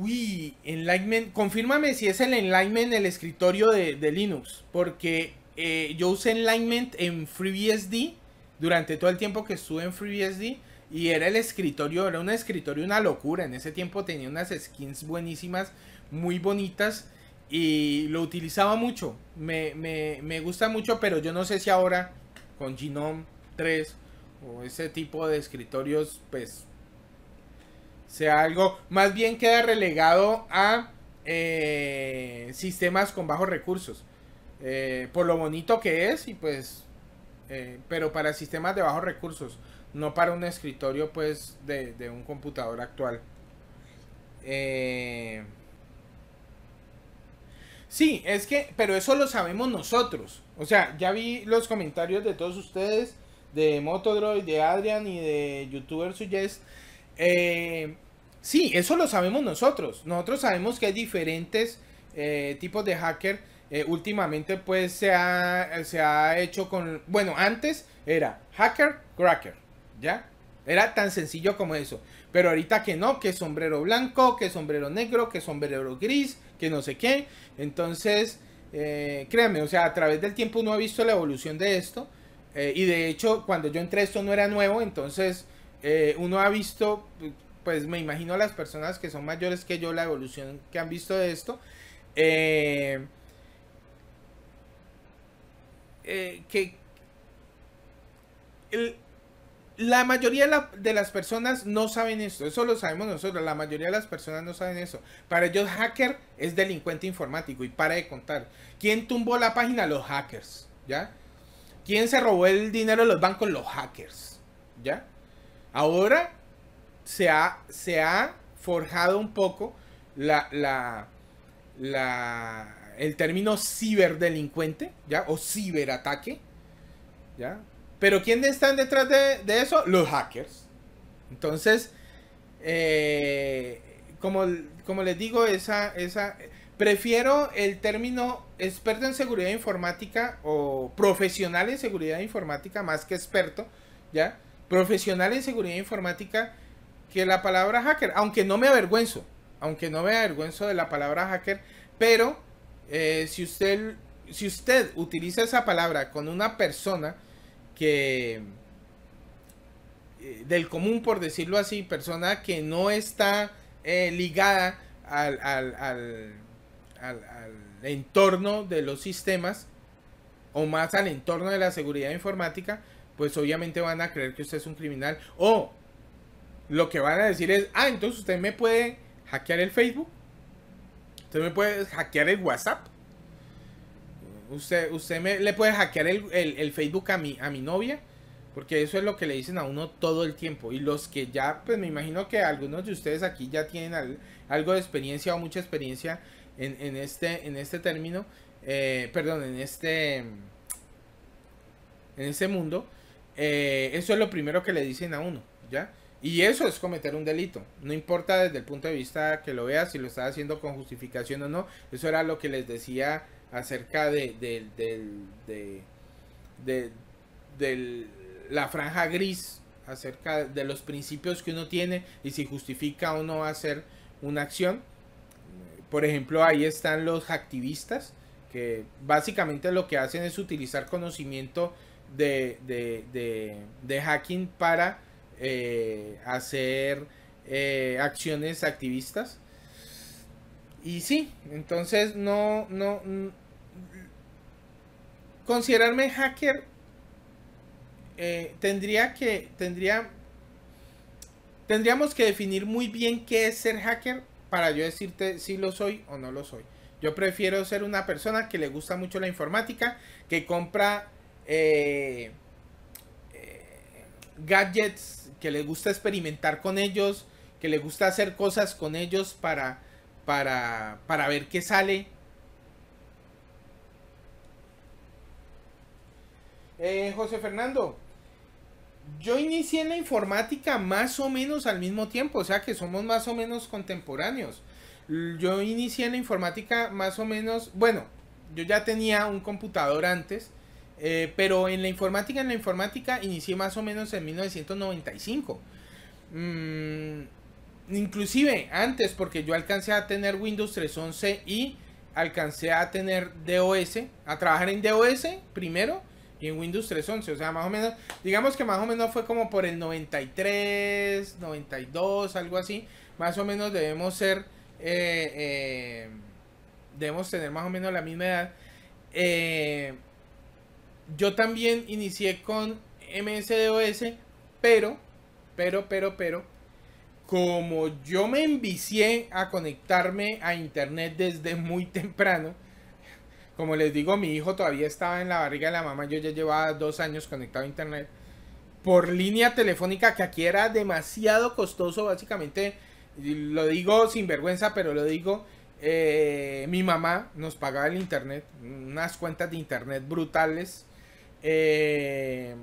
Uy, Enlightenment. Confírmame si es el Enlightenment el escritorio de, Linux. Porque eh, yo usé Enlightenment en FreeBSD durante todo el tiempo que estuve en FreeBSD. Y era el escritorio, era un escritorio, una locura. En ese tiempo tenía unas skins buenísimas, muy bonitas. Y lo utilizaba mucho. Me, me gusta mucho, pero yo no sé si ahora con Genome 3 o ese tipo de escritorios, pues sea algo, más bien queda relegado a eh, sistemas con bajos recursos. Eh, por lo bonito que es y pues, eh, pero para sistemas de bajos recursos, no para un escritorio pues de, de un computador actual. Sí, es que, pero eso lo sabemos nosotros. O sea, ya vi los comentarios de todos ustedes, de Motodroid, de Adrian y de YouTuber Suggest eh, sí, eso lo sabemos nosotros. Nosotros sabemos que hay diferentes eh, tipos de hacker. Eh, últimamente pues se ha, se ha hecho con... Bueno, antes era hacker, cracker, ¿ya? Era tan sencillo como eso. Pero ahorita que no, que sombrero blanco, que sombrero negro, que sombrero gris, que no sé qué. Entonces, créanme, o sea, a través del tiempo no ha visto la evolución de esto. y de hecho, cuando yo entré esto no era nuevo, entonces eh, uno ha visto, pues me imagino las personas que son mayores que yo, la evolución que han visto de esto. Eh, eh, que la mayoría de, las personas no saben esto, eso lo sabemos nosotros, la mayoría de las personas no saben eso. Para ellos hacker es delincuente informático y para de contar. ¿Quién tumbó la página? Los hackers, ¿ya? ¿Quién se robó el dinero de los bancos? Los hackers, ¿ya? Ahora se ha, se ha forjado un poco la, la, la, el término ciberdelincuente, ¿ya? O ciberataque, ¿ya? Pero quiénes están detrás de, eso? Los hackers. Entonces, eh, como, les digo, esa, esa, prefiero el término experto en seguridad informática o profesional en seguridad informática más que experto, ¿ya? profesional en seguridad informática que la palabra hacker, aunque no me avergüenzo, aunque no me avergüenzo de la palabra hacker, pero eh, si, usted, si usted utiliza esa palabra con una persona que eh, del común, por decirlo así, persona que no está eh, ligada al, entorno de los sistemas o más al entorno de la seguridad informática, pues obviamente van a creer que usted es un criminal. O lo que van a decir es, ah, entonces usted me puede hackear el Facebook. Usted me puede hackear el WhatsApp. Usted, usted me, le puede hackear el, Facebook a mi, a mi novia. Porque eso es lo que le dicen a uno todo el tiempo. Y los que ya, pues me imagino que algunos de ustedes aquí ya tienen algo de experiencia o mucha experiencia en, en este, en este término. Eh, perdón, en este, en este mundo. Eh, eso es lo primero que le dicen a uno, ¿ya? Y eso es cometer un delito. No importa desde el punto de vista que lo veas, si lo está haciendo con justificación o no. Eso era lo que les decía acerca de, de la franja gris, acerca de los principios que uno tiene y si justifica o no hacer una acción. Por ejemplo, ahí están los activistas, que básicamente lo que hacen es utilizar conocimiento de, hacking para eh, hacer eh, acciones activistas. Y sí, entonces no, no, mm, considerarme hacker eh, tendría que, tendría, tendríamos que definir muy bien qué es ser hacker para yo decirte si lo soy o no lo soy. Yo prefiero ser una persona que le gusta mucho la informática, que compra eh, eh, gadgets, que le gusta experimentar con ellos, que le gusta hacer cosas con ellos para, para, para ver qué sale. Eh, José Fernando, yo inicié en la informática más o menos al mismo tiempo, o sea que somos más o menos contemporáneos. Yo inicié en la informática más o menos, bueno, yo ya tenía un computador antes, eh, pero en la informática, en la informática inicié más o menos en 1995. Mm, inclusive antes, porque yo alcancé a tener Windows 3.11 y alcancé a tener DOS, a trabajar en DOS primero y en Windows 3.11. O sea, más o menos, digamos que más o menos fue como por el 93, 92, algo así. Más o menos debemos ser, eh, eh, debemos tener más o menos la misma edad. Eh, yo también inicié con MSDOS, pero, pero, pero, pero, como yo me envicié a conectarme a internet desde muy temprano, como les digo, mi hijo todavía estaba en la barriga de la mamá, yo ya llevaba dos años conectado a internet, por línea telefónica, que aquí era demasiado costoso, básicamente, lo digo sin vergüenza, pero lo digo, eh, mi mamá nos pagaba el internet, unas cuentas de internet brutales, eh,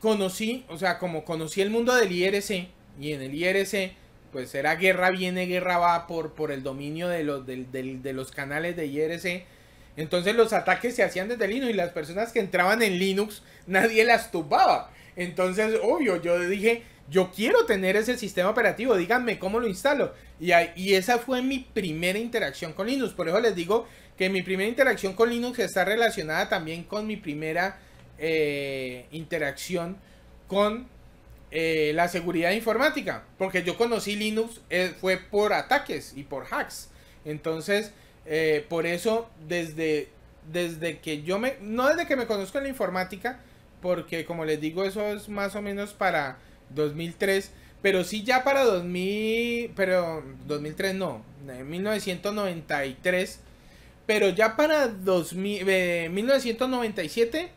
conocí, o sea, como conocí el mundo del IRC, y en el IRC, pues era guerra viene, guerra va por, por el dominio de los, de, los canales de IRC. Entonces los ataques se hacían desde Linux y las personas que entraban en Linux nadie las tumbaba. Entonces, obvio, yo dije, yo quiero tener ese sistema operativo, díganme cómo lo instalo. Y, y esa fue mi primera interacción con Linux. Por eso les digo que mi primera interacción con Linux está relacionada también con mi primera eh, interacción con eh, la seguridad informática. Porque yo conocí Linux eh, fue por ataques y por hacks. Entonces, por eso desde, desde que yo me... No desde que me conozco en la informática, porque como les digo, eso es más o menos para 2003. Pero sí ya para 2000, pero 2003 no, 1993 pero ya para 1997 eh,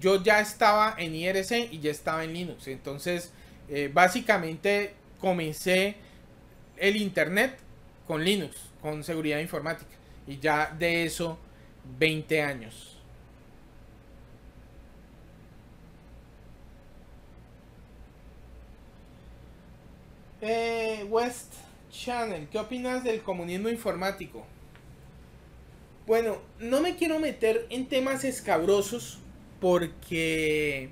yo ya estaba en IRC y ya estaba en Linux. Entonces, eh, básicamente comencé el Internet con Linux, con seguridad informática. Y ya de eso, 20 años. Eh, West Channel, ¿qué opinas del comunismo informático? Bueno, no me quiero meter en temas escabrosos porque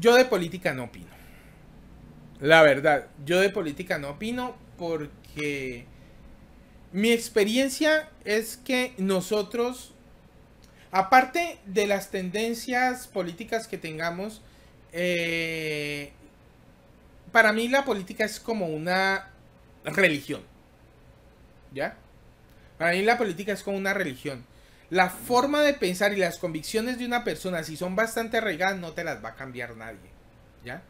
yo de política no opino. La verdad, yo de política no opino porque mi experiencia es que nosotros, aparte de las tendencias políticas que tengamos, eh, para mí la política es como una religión. ¿Ya? Para mí la política es como una religión. La forma de pensar y las convicciones de una persona, si son bastante arraigadas, no te las va a cambiar nadie. ¿Ya?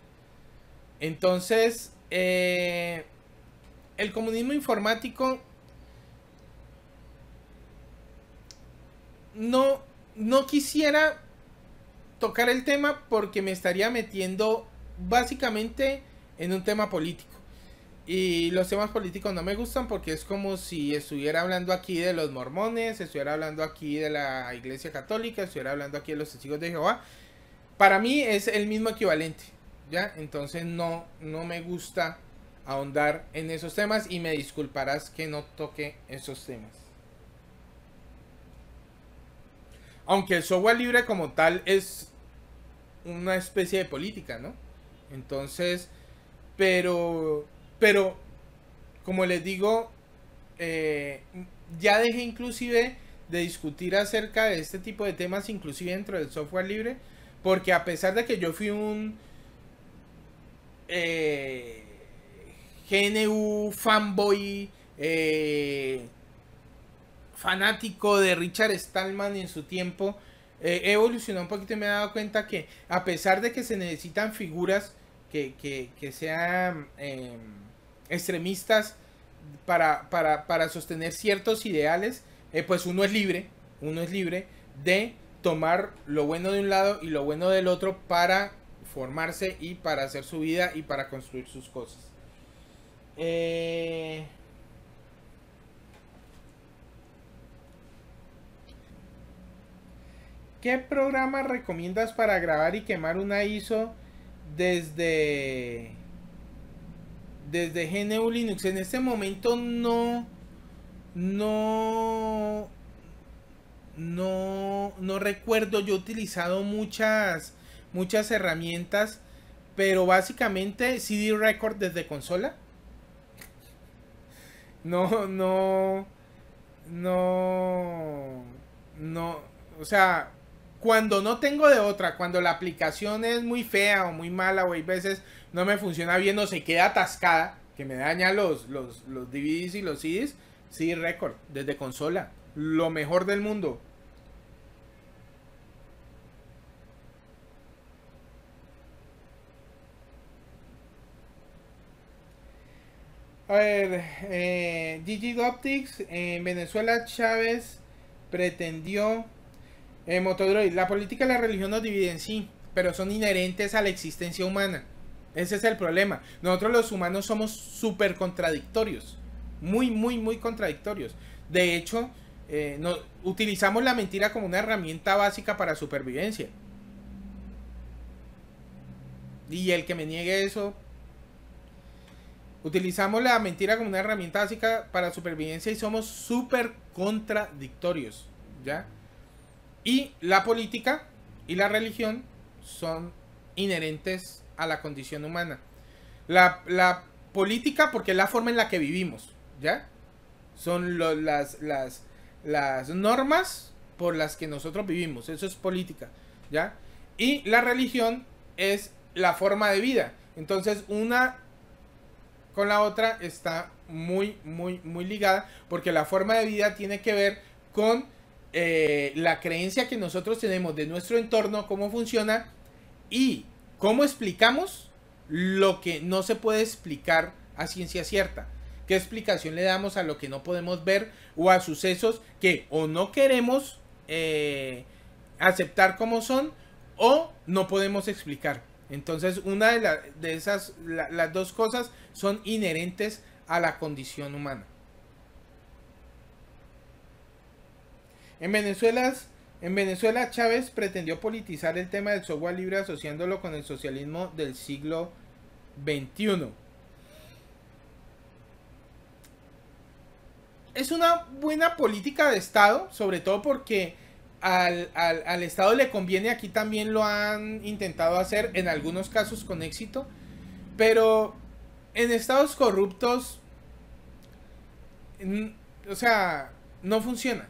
Entonces, eh, el comunismo informático no, no quisiera tocar el tema porque me estaría metiendo básicamente en un tema político. Y los temas políticos no me gustan porque es como si estuviera hablando aquí de los mormones, estuviera hablando aquí de la iglesia católica, estuviera hablando aquí de los testigos de Jehová. Para mí es el mismo equivalente, ¿ya? Entonces no, no me gusta ahondar en esos temas y me disculparás que no toque esos temas. Aunque el software libre como tal es una especie de política, ¿no? Entonces, pero pero, como les digo, eh, ya dejé inclusive de discutir acerca de este tipo de temas, inclusive dentro del software libre, porque a pesar de que yo fui un eh, GNU fanboy, eh, fanático de Richard Stallman en su tiempo, he evolucionado un poquito y me he dado cuenta que a pesar de que se necesitan figuras que, que, que sean em, extremistas para, sostener ciertos ideales, eh, pues uno es libre, uno es libre de tomar lo bueno de un lado y lo bueno del otro para formarse y para hacer su vida y para construir sus cosas. Eh, ¿Qué programa recomiendas para grabar y quemar una ISO desde desde GNU Linux. En este momento no, no, no, no recuerdo. Yo he utilizado muchas, muchas herramientas, pero básicamente CD Record desde consola. No, no, no, no. O sea, cuando no tengo de otra, cuando la aplicación es muy fea o muy mala o hay veces no me funciona bien o se queda atascada, que me daña los, los, los DVDs y los CDs, sí récord desde consola, lo mejor del mundo. A ver, eh, Optics, en Venezuela Chávez pretendió eh, Motodroid, la política y la religión nos dividen, sí, pero son inherentes a la existencia humana. Ese es el problema. Nosotros los humanos somos súper contradictorios. Muy, muy, muy contradictorios. De hecho, eh, utilizamos la mentira como una herramienta básica para supervivencia. Y el que me niegue eso... Utilizamos la mentira como una herramienta básica para supervivencia y somos súper contradictorios. ¿Ya? Y la política y la religión son inherentes a la condición humana. La, política porque es la forma en la que vivimos, ¿ya? Son las, las, las normas por las que nosotros vivimos, eso es política, ¿ya? Y la religión es la forma de vida. Entonces una con la otra está muy, muy, muy ligada porque la forma de vida tiene que ver con eh, la creencia que nosotros tenemos de nuestro entorno, cómo funciona y cómo explicamos lo que no se puede explicar a ciencia cierta. ¿Qué explicación le damos a lo que no podemos ver o a sucesos que o no queremos eh, aceptar como son o no podemos explicar? Entonces, una de, esas, las dos cosas son inherentes a la condición humana. En Venezuela, en Venezuela Chávez pretendió politizar el tema del software libre asociándolo con el socialismo del siglo XXI. Es una buena política de Estado, sobre todo porque al, al, Estado le conviene, aquí también lo han intentado hacer, en algunos casos con éxito, pero en estados corruptos, o sea, no funciona.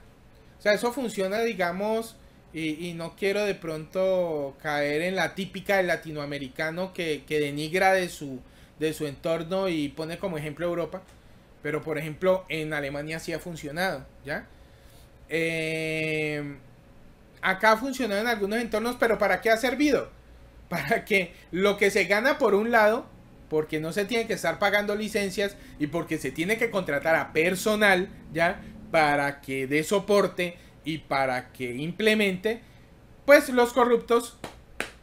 O sea, eso funciona, digamos, y, no quiero de pronto caer en la típica del latinoamericano que, denigra de su, de su entorno y pone como ejemplo Europa. Pero, por ejemplo, en Alemania sí ha funcionado, ¿ya? Em, acá ha funcionado en algunos entornos, pero ¿para qué ha servido? Para que lo que se gana por un lado, porque no se tiene que estar pagando licencias y porque se tiene que contratar a personal, ¿ya? para que dé soporte y para que implemente, pues los corruptos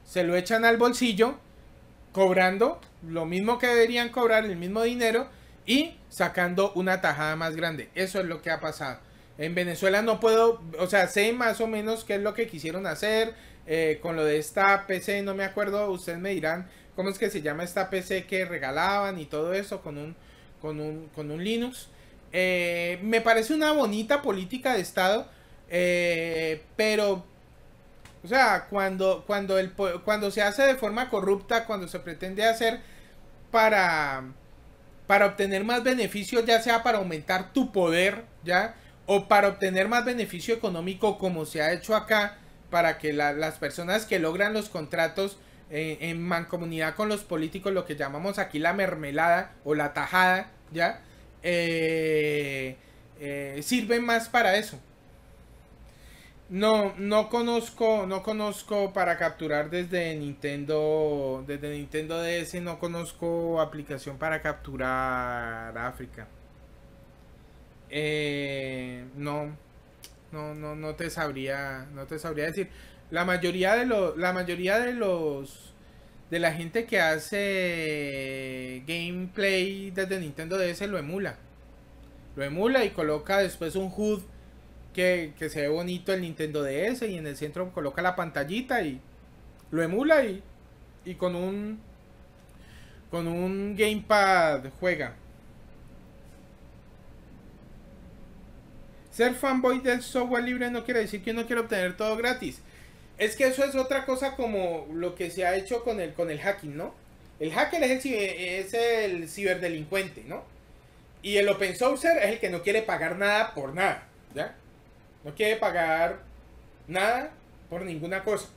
se lo echan al bolsillo cobrando lo mismo que deberían cobrar, el mismo dinero y sacando una tajada más grande. Eso es lo que ha pasado. En Venezuela no puedo, o sea, sé más o menos qué es lo que quisieron hacer eh, con lo de esta PC, no me acuerdo, ustedes me dirán cómo es que se llama esta PC que regalaban y todo eso con un, con un, con un Linux. Eh, me parece una bonita política de Estado, eh, pero, o sea, cuando, cuando, cuando se hace de forma corrupta, cuando se pretende hacer para, para obtener más beneficios ya sea para aumentar tu poder, ¿ya? O para obtener más beneficio económico, como se ha hecho acá, para que las personas que logran los contratos eh, en mancomunidad con los políticos, lo que llamamos aquí la mermelada o la tajada, ¿ya? Eh, eh, sirven más para eso. No, no conozco, no conozco para capturar desde Nintendo, desde Nintendo DS, no conozco aplicación para capturar África. Eh, no, no, no, no te sabría, no te sabría decir. La mayoría de la mayoría de los de la gente que hace gameplay desde Nintendo DS lo emula. Lo emula y coloca después un HUD que, se ve bonito el Nintendo DS y en el centro coloca la pantallita y lo emula y, y con un con un gamepad juega. Ser fanboy del software libre no quiere decir que uno quiera obtener todo gratis. Es que eso es otra cosa como lo que se ha hecho con el, con el hacking, ¿no? El hacker es el, ciberdelincuente, ¿no? Y el open sourcer es el que no quiere pagar nada por nada, ¿ya? No quiere pagar nada por ninguna cosa.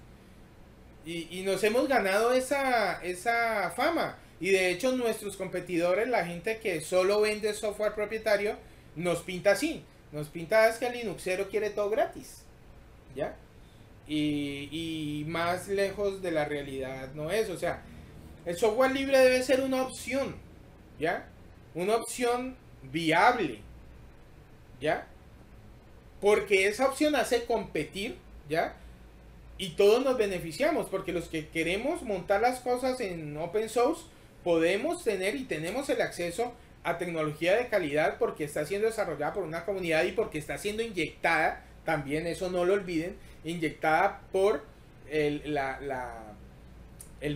Y, nos hemos ganado esa, esa fama. Y de hecho nuestros competidores, la gente que solo vende software propietario, nos pinta así. Nos pinta es que el Linuxero quiere todo gratis. ¿Ya? Y, más lejos de la realidad no es. O sea, el software libre debe ser una opción, ¿ya? Una opción viable, ¿ya? Porque esa opción hace competir, ¿ya? Y todos nos beneficiamos, porque los que queremos montar las cosas en open source, podemos tener y tenemos el acceso a tecnología de calidad porque está siendo desarrollada por una comunidad y porque está siendo inyectada, también eso no lo olviden, inyectada por el,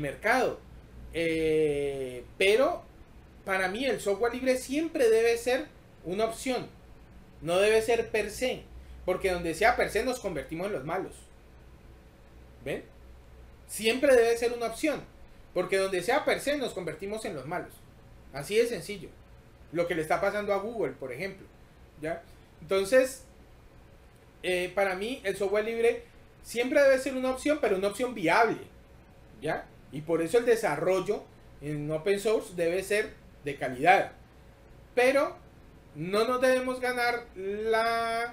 mercado. Eh, pero para mí el software libre siempre debe ser una opción. No debe ser per se. Porque donde sea per se nos convertimos en los malos. ¿Ven? Siempre debe ser una opción. Porque donde sea per se nos convertimos en los malos. Así de sencillo. Lo que le está pasando a Google, por ejemplo. ¿Ya? Entonces, eh, para mí el software libre siempre debe ser una opción, pero una opción viable. ¿Ya? Y por eso el desarrollo en open source debe ser de calidad. Pero no nos debemos ganar la,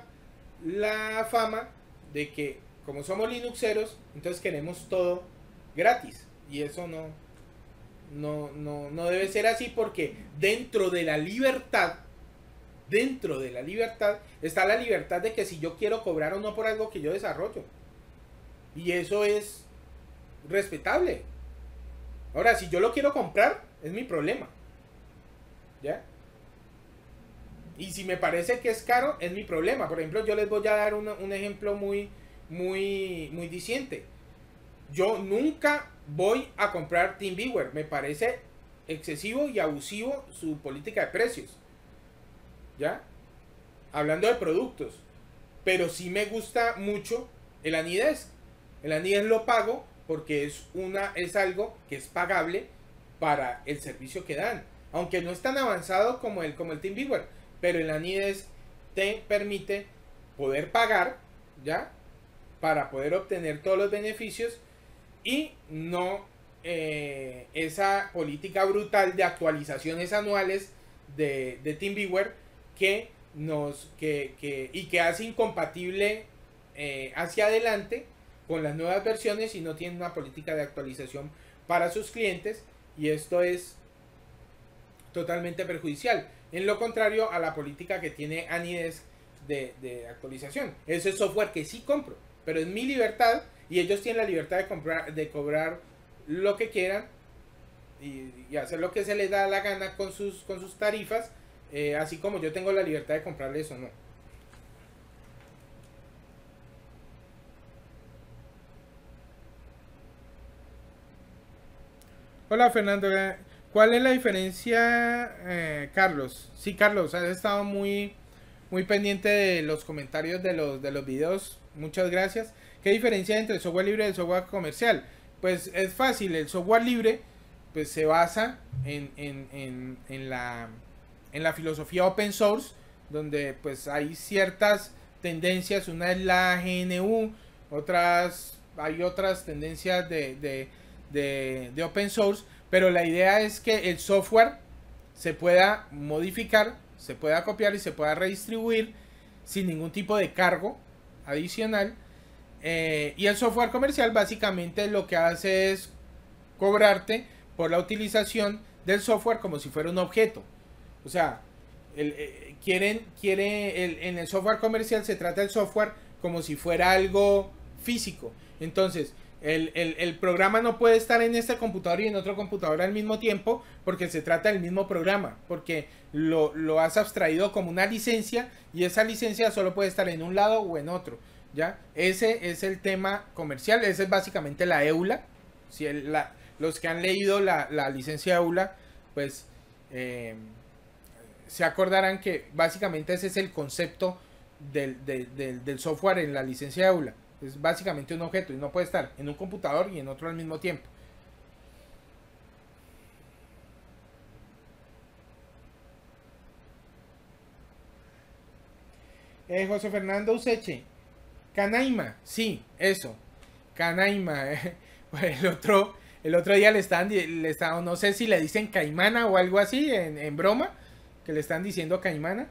fama de que como somos linuxeros, entonces queremos todo gratis. Y eso no, no, no debe ser así porque dentro de la libertad dentro de la libertad está la libertad de que si yo quiero cobrar o no por algo que yo desarrollo. Y eso es respetable. Ahora, si yo lo quiero comprar, es mi problema. ¿Ya? Y si me parece que es caro, es mi problema. Por ejemplo, yo les voy a dar un, un ejemplo muy, muy, muy diciente. Yo nunca voy a comprar TeamViewer. Me parece excesivo y abusivo su política de precios. ¿ya? Hablando de productos. Pero sí me gusta mucho el Anides El Anides lo pago porque es, una, es algo que es pagable para el servicio que dan. Aunque no es tan avanzado como el, como el TeamViewer. Pero el Anides te permite poder pagar, ¿ya? Para poder obtener todos los beneficios y no eh, esa política brutal de actualizaciones anuales de, de TeamViewer que nos, y que hace incompatible eh, hacia adelante con las nuevas versiones y no tiene una política de actualización para sus clientes y esto es totalmente perjudicial. En lo contrario a la política que tiene Anides de, actualización. Ese software que sí compro, pero es mi libertad y ellos tienen la libertad de, comprar, de cobrar lo que quieran y, hacer lo que se les da la gana con sus tarifas eh, así como yo tengo la libertad de comprarles o no. Hola Fernando, ¿cuál es la diferencia, eh, Carlos? Sí, Carlos, has estado muy, muy pendiente de los comentarios de los, de los videos. Muchas gracias. ¿Qué diferencia hay entre el software libre y el software comercial? Pues es fácil, el software libre pues, se basa en la en la filosofía open source, donde pues hay ciertas tendencias, una es la GNU, otras, hay otras tendencias de, open source, pero la idea es que el software se pueda modificar, se pueda copiar y se pueda redistribuir sin ningún tipo de cargo adicional. Eh, y el software comercial básicamente lo que hace es cobrarte por la utilización del software como si fuera un objeto. O sea, eh, quieren, quiere en el software comercial se trata el software como si fuera algo físico. Entonces, el, programa no puede estar en este computador y en otro computador al mismo tiempo porque se trata del mismo programa, porque lo, has abstraído como una licencia y esa licencia solo puede estar en un lado o en otro. ¿ya? Ese es el tema comercial, ese es básicamente la EULA. Si los que han leído la, la licencia EULA, pues... Eh, se acordarán que básicamente ese es el concepto del, software en la licencia de aula. Es básicamente un objeto y no puede estar en un computador y en otro al mismo tiempo. Eh, José Fernando Useche. Canaima, sí, eso. Canaima. Eh, el, otro, el otro día le están, no sé si le dicen caimana o algo así, en broma que le están diciendo a Caimana.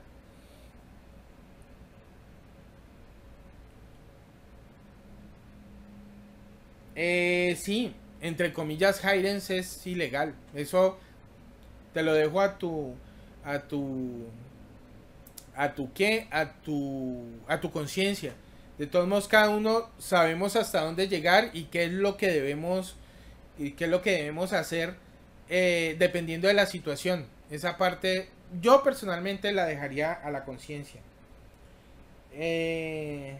Eh, sí, entre comillas, Hirens es ilegal. Eso te lo dejo a tu. a tu. a tu qué, a tu. a tu conciencia. De todos modos, cada uno sabemos hasta dónde llegar y qué es lo que debemos. y qué es lo que debemos hacer. Eh, dependiendo de la situación. Esa parte yo personalmente la dejaría a la conciencia. Eh,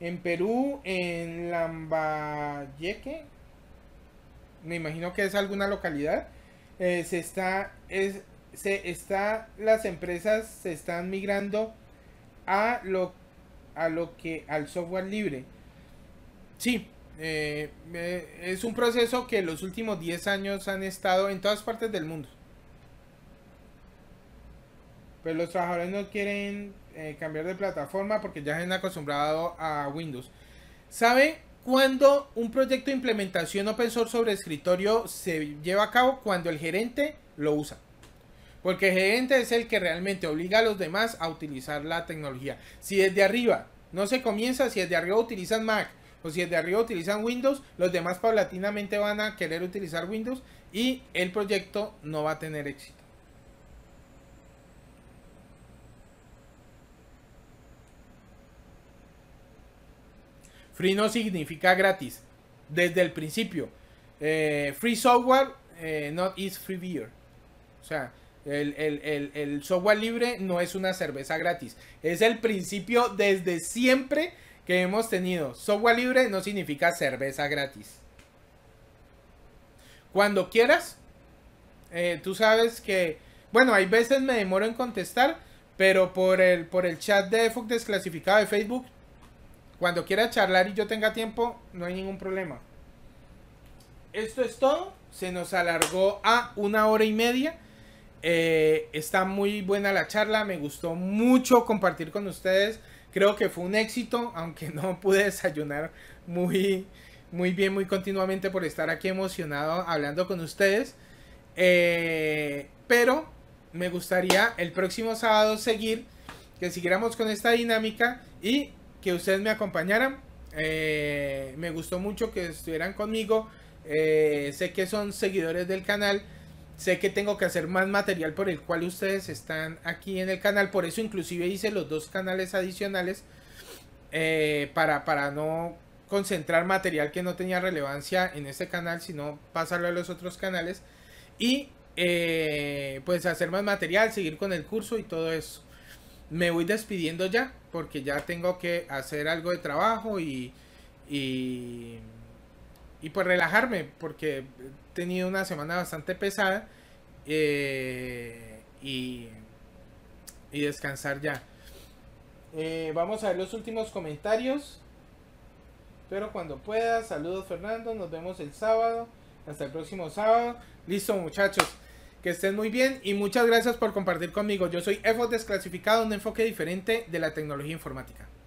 en Perú, en Lambayeque, me imagino que es alguna localidad, eh, se está, es, se está, las empresas se están migrando a lo, a lo que, al software libre. Sí, eh, es un proceso que los últimos 10 años han estado en todas partes del mundo. Pero pues los trabajadores no quieren eh, cambiar de plataforma porque ya se han acostumbrado a Windows. ¿Sabe cuándo un proyecto de implementación open source sobre escritorio se lleva a cabo? Cuando el gerente lo usa. Porque el gerente es el que realmente obliga a los demás a utilizar la tecnología. Si desde arriba no se comienza, si desde arriba utilizan Mac, o pues si el de arriba utilizan Windows, los demás paulatinamente van a querer utilizar Windows y el proyecto no va a tener éxito. Free no significa gratis. Desde el principio. Eh, free software eh, not is free beer. O sea, el software libre no es una cerveza gratis. Es el principio desde siempre que hemos tenido. Software libre no significa cerveza gratis. Cuando quieras, eh, tú sabes que, bueno, hay veces me demoro en contestar, pero por el, por el chat de Fox desclasificado de Facebook, cuando quiera charlar y yo tenga tiempo, no hay ningún problema. Esto es todo. Se nos alargó a una hora y media. Eh, está muy buena la charla, me gustó mucho compartir con ustedes creo que fue un éxito, aunque no pude desayunar muy, muy bien, muy continuamente por estar aquí emocionado hablando con ustedes. Eh, pero me gustaría el próximo sábado seguir, que siguiéramos con esta dinámica y que ustedes me acompañaran. Eh, me gustó mucho que estuvieran conmigo. Eh, sé que son seguidores del canal sé que tengo que hacer más material por el cual ustedes están aquí en el canal. Por eso inclusive hice los dos canales adicionales eh, para, para no concentrar material que no tenía relevancia en este canal, sino pasarlo a los otros canales. Y eh, pues hacer más material, seguir con el curso y todo eso. Me voy despidiendo ya porque ya tengo que hacer algo de trabajo y, y, y pues relajarme porque tenido una semana bastante pesada eh, y, descansar ya. Eh, vamos a ver los últimos comentarios. pero cuando pueda. Saludos Fernando. Nos vemos el sábado. Hasta el próximo sábado. Listo muchachos. Que estén muy bien y muchas gracias por compartir conmigo. Yo soy Evo Desclasificado, un enfoque diferente de la tecnología informática.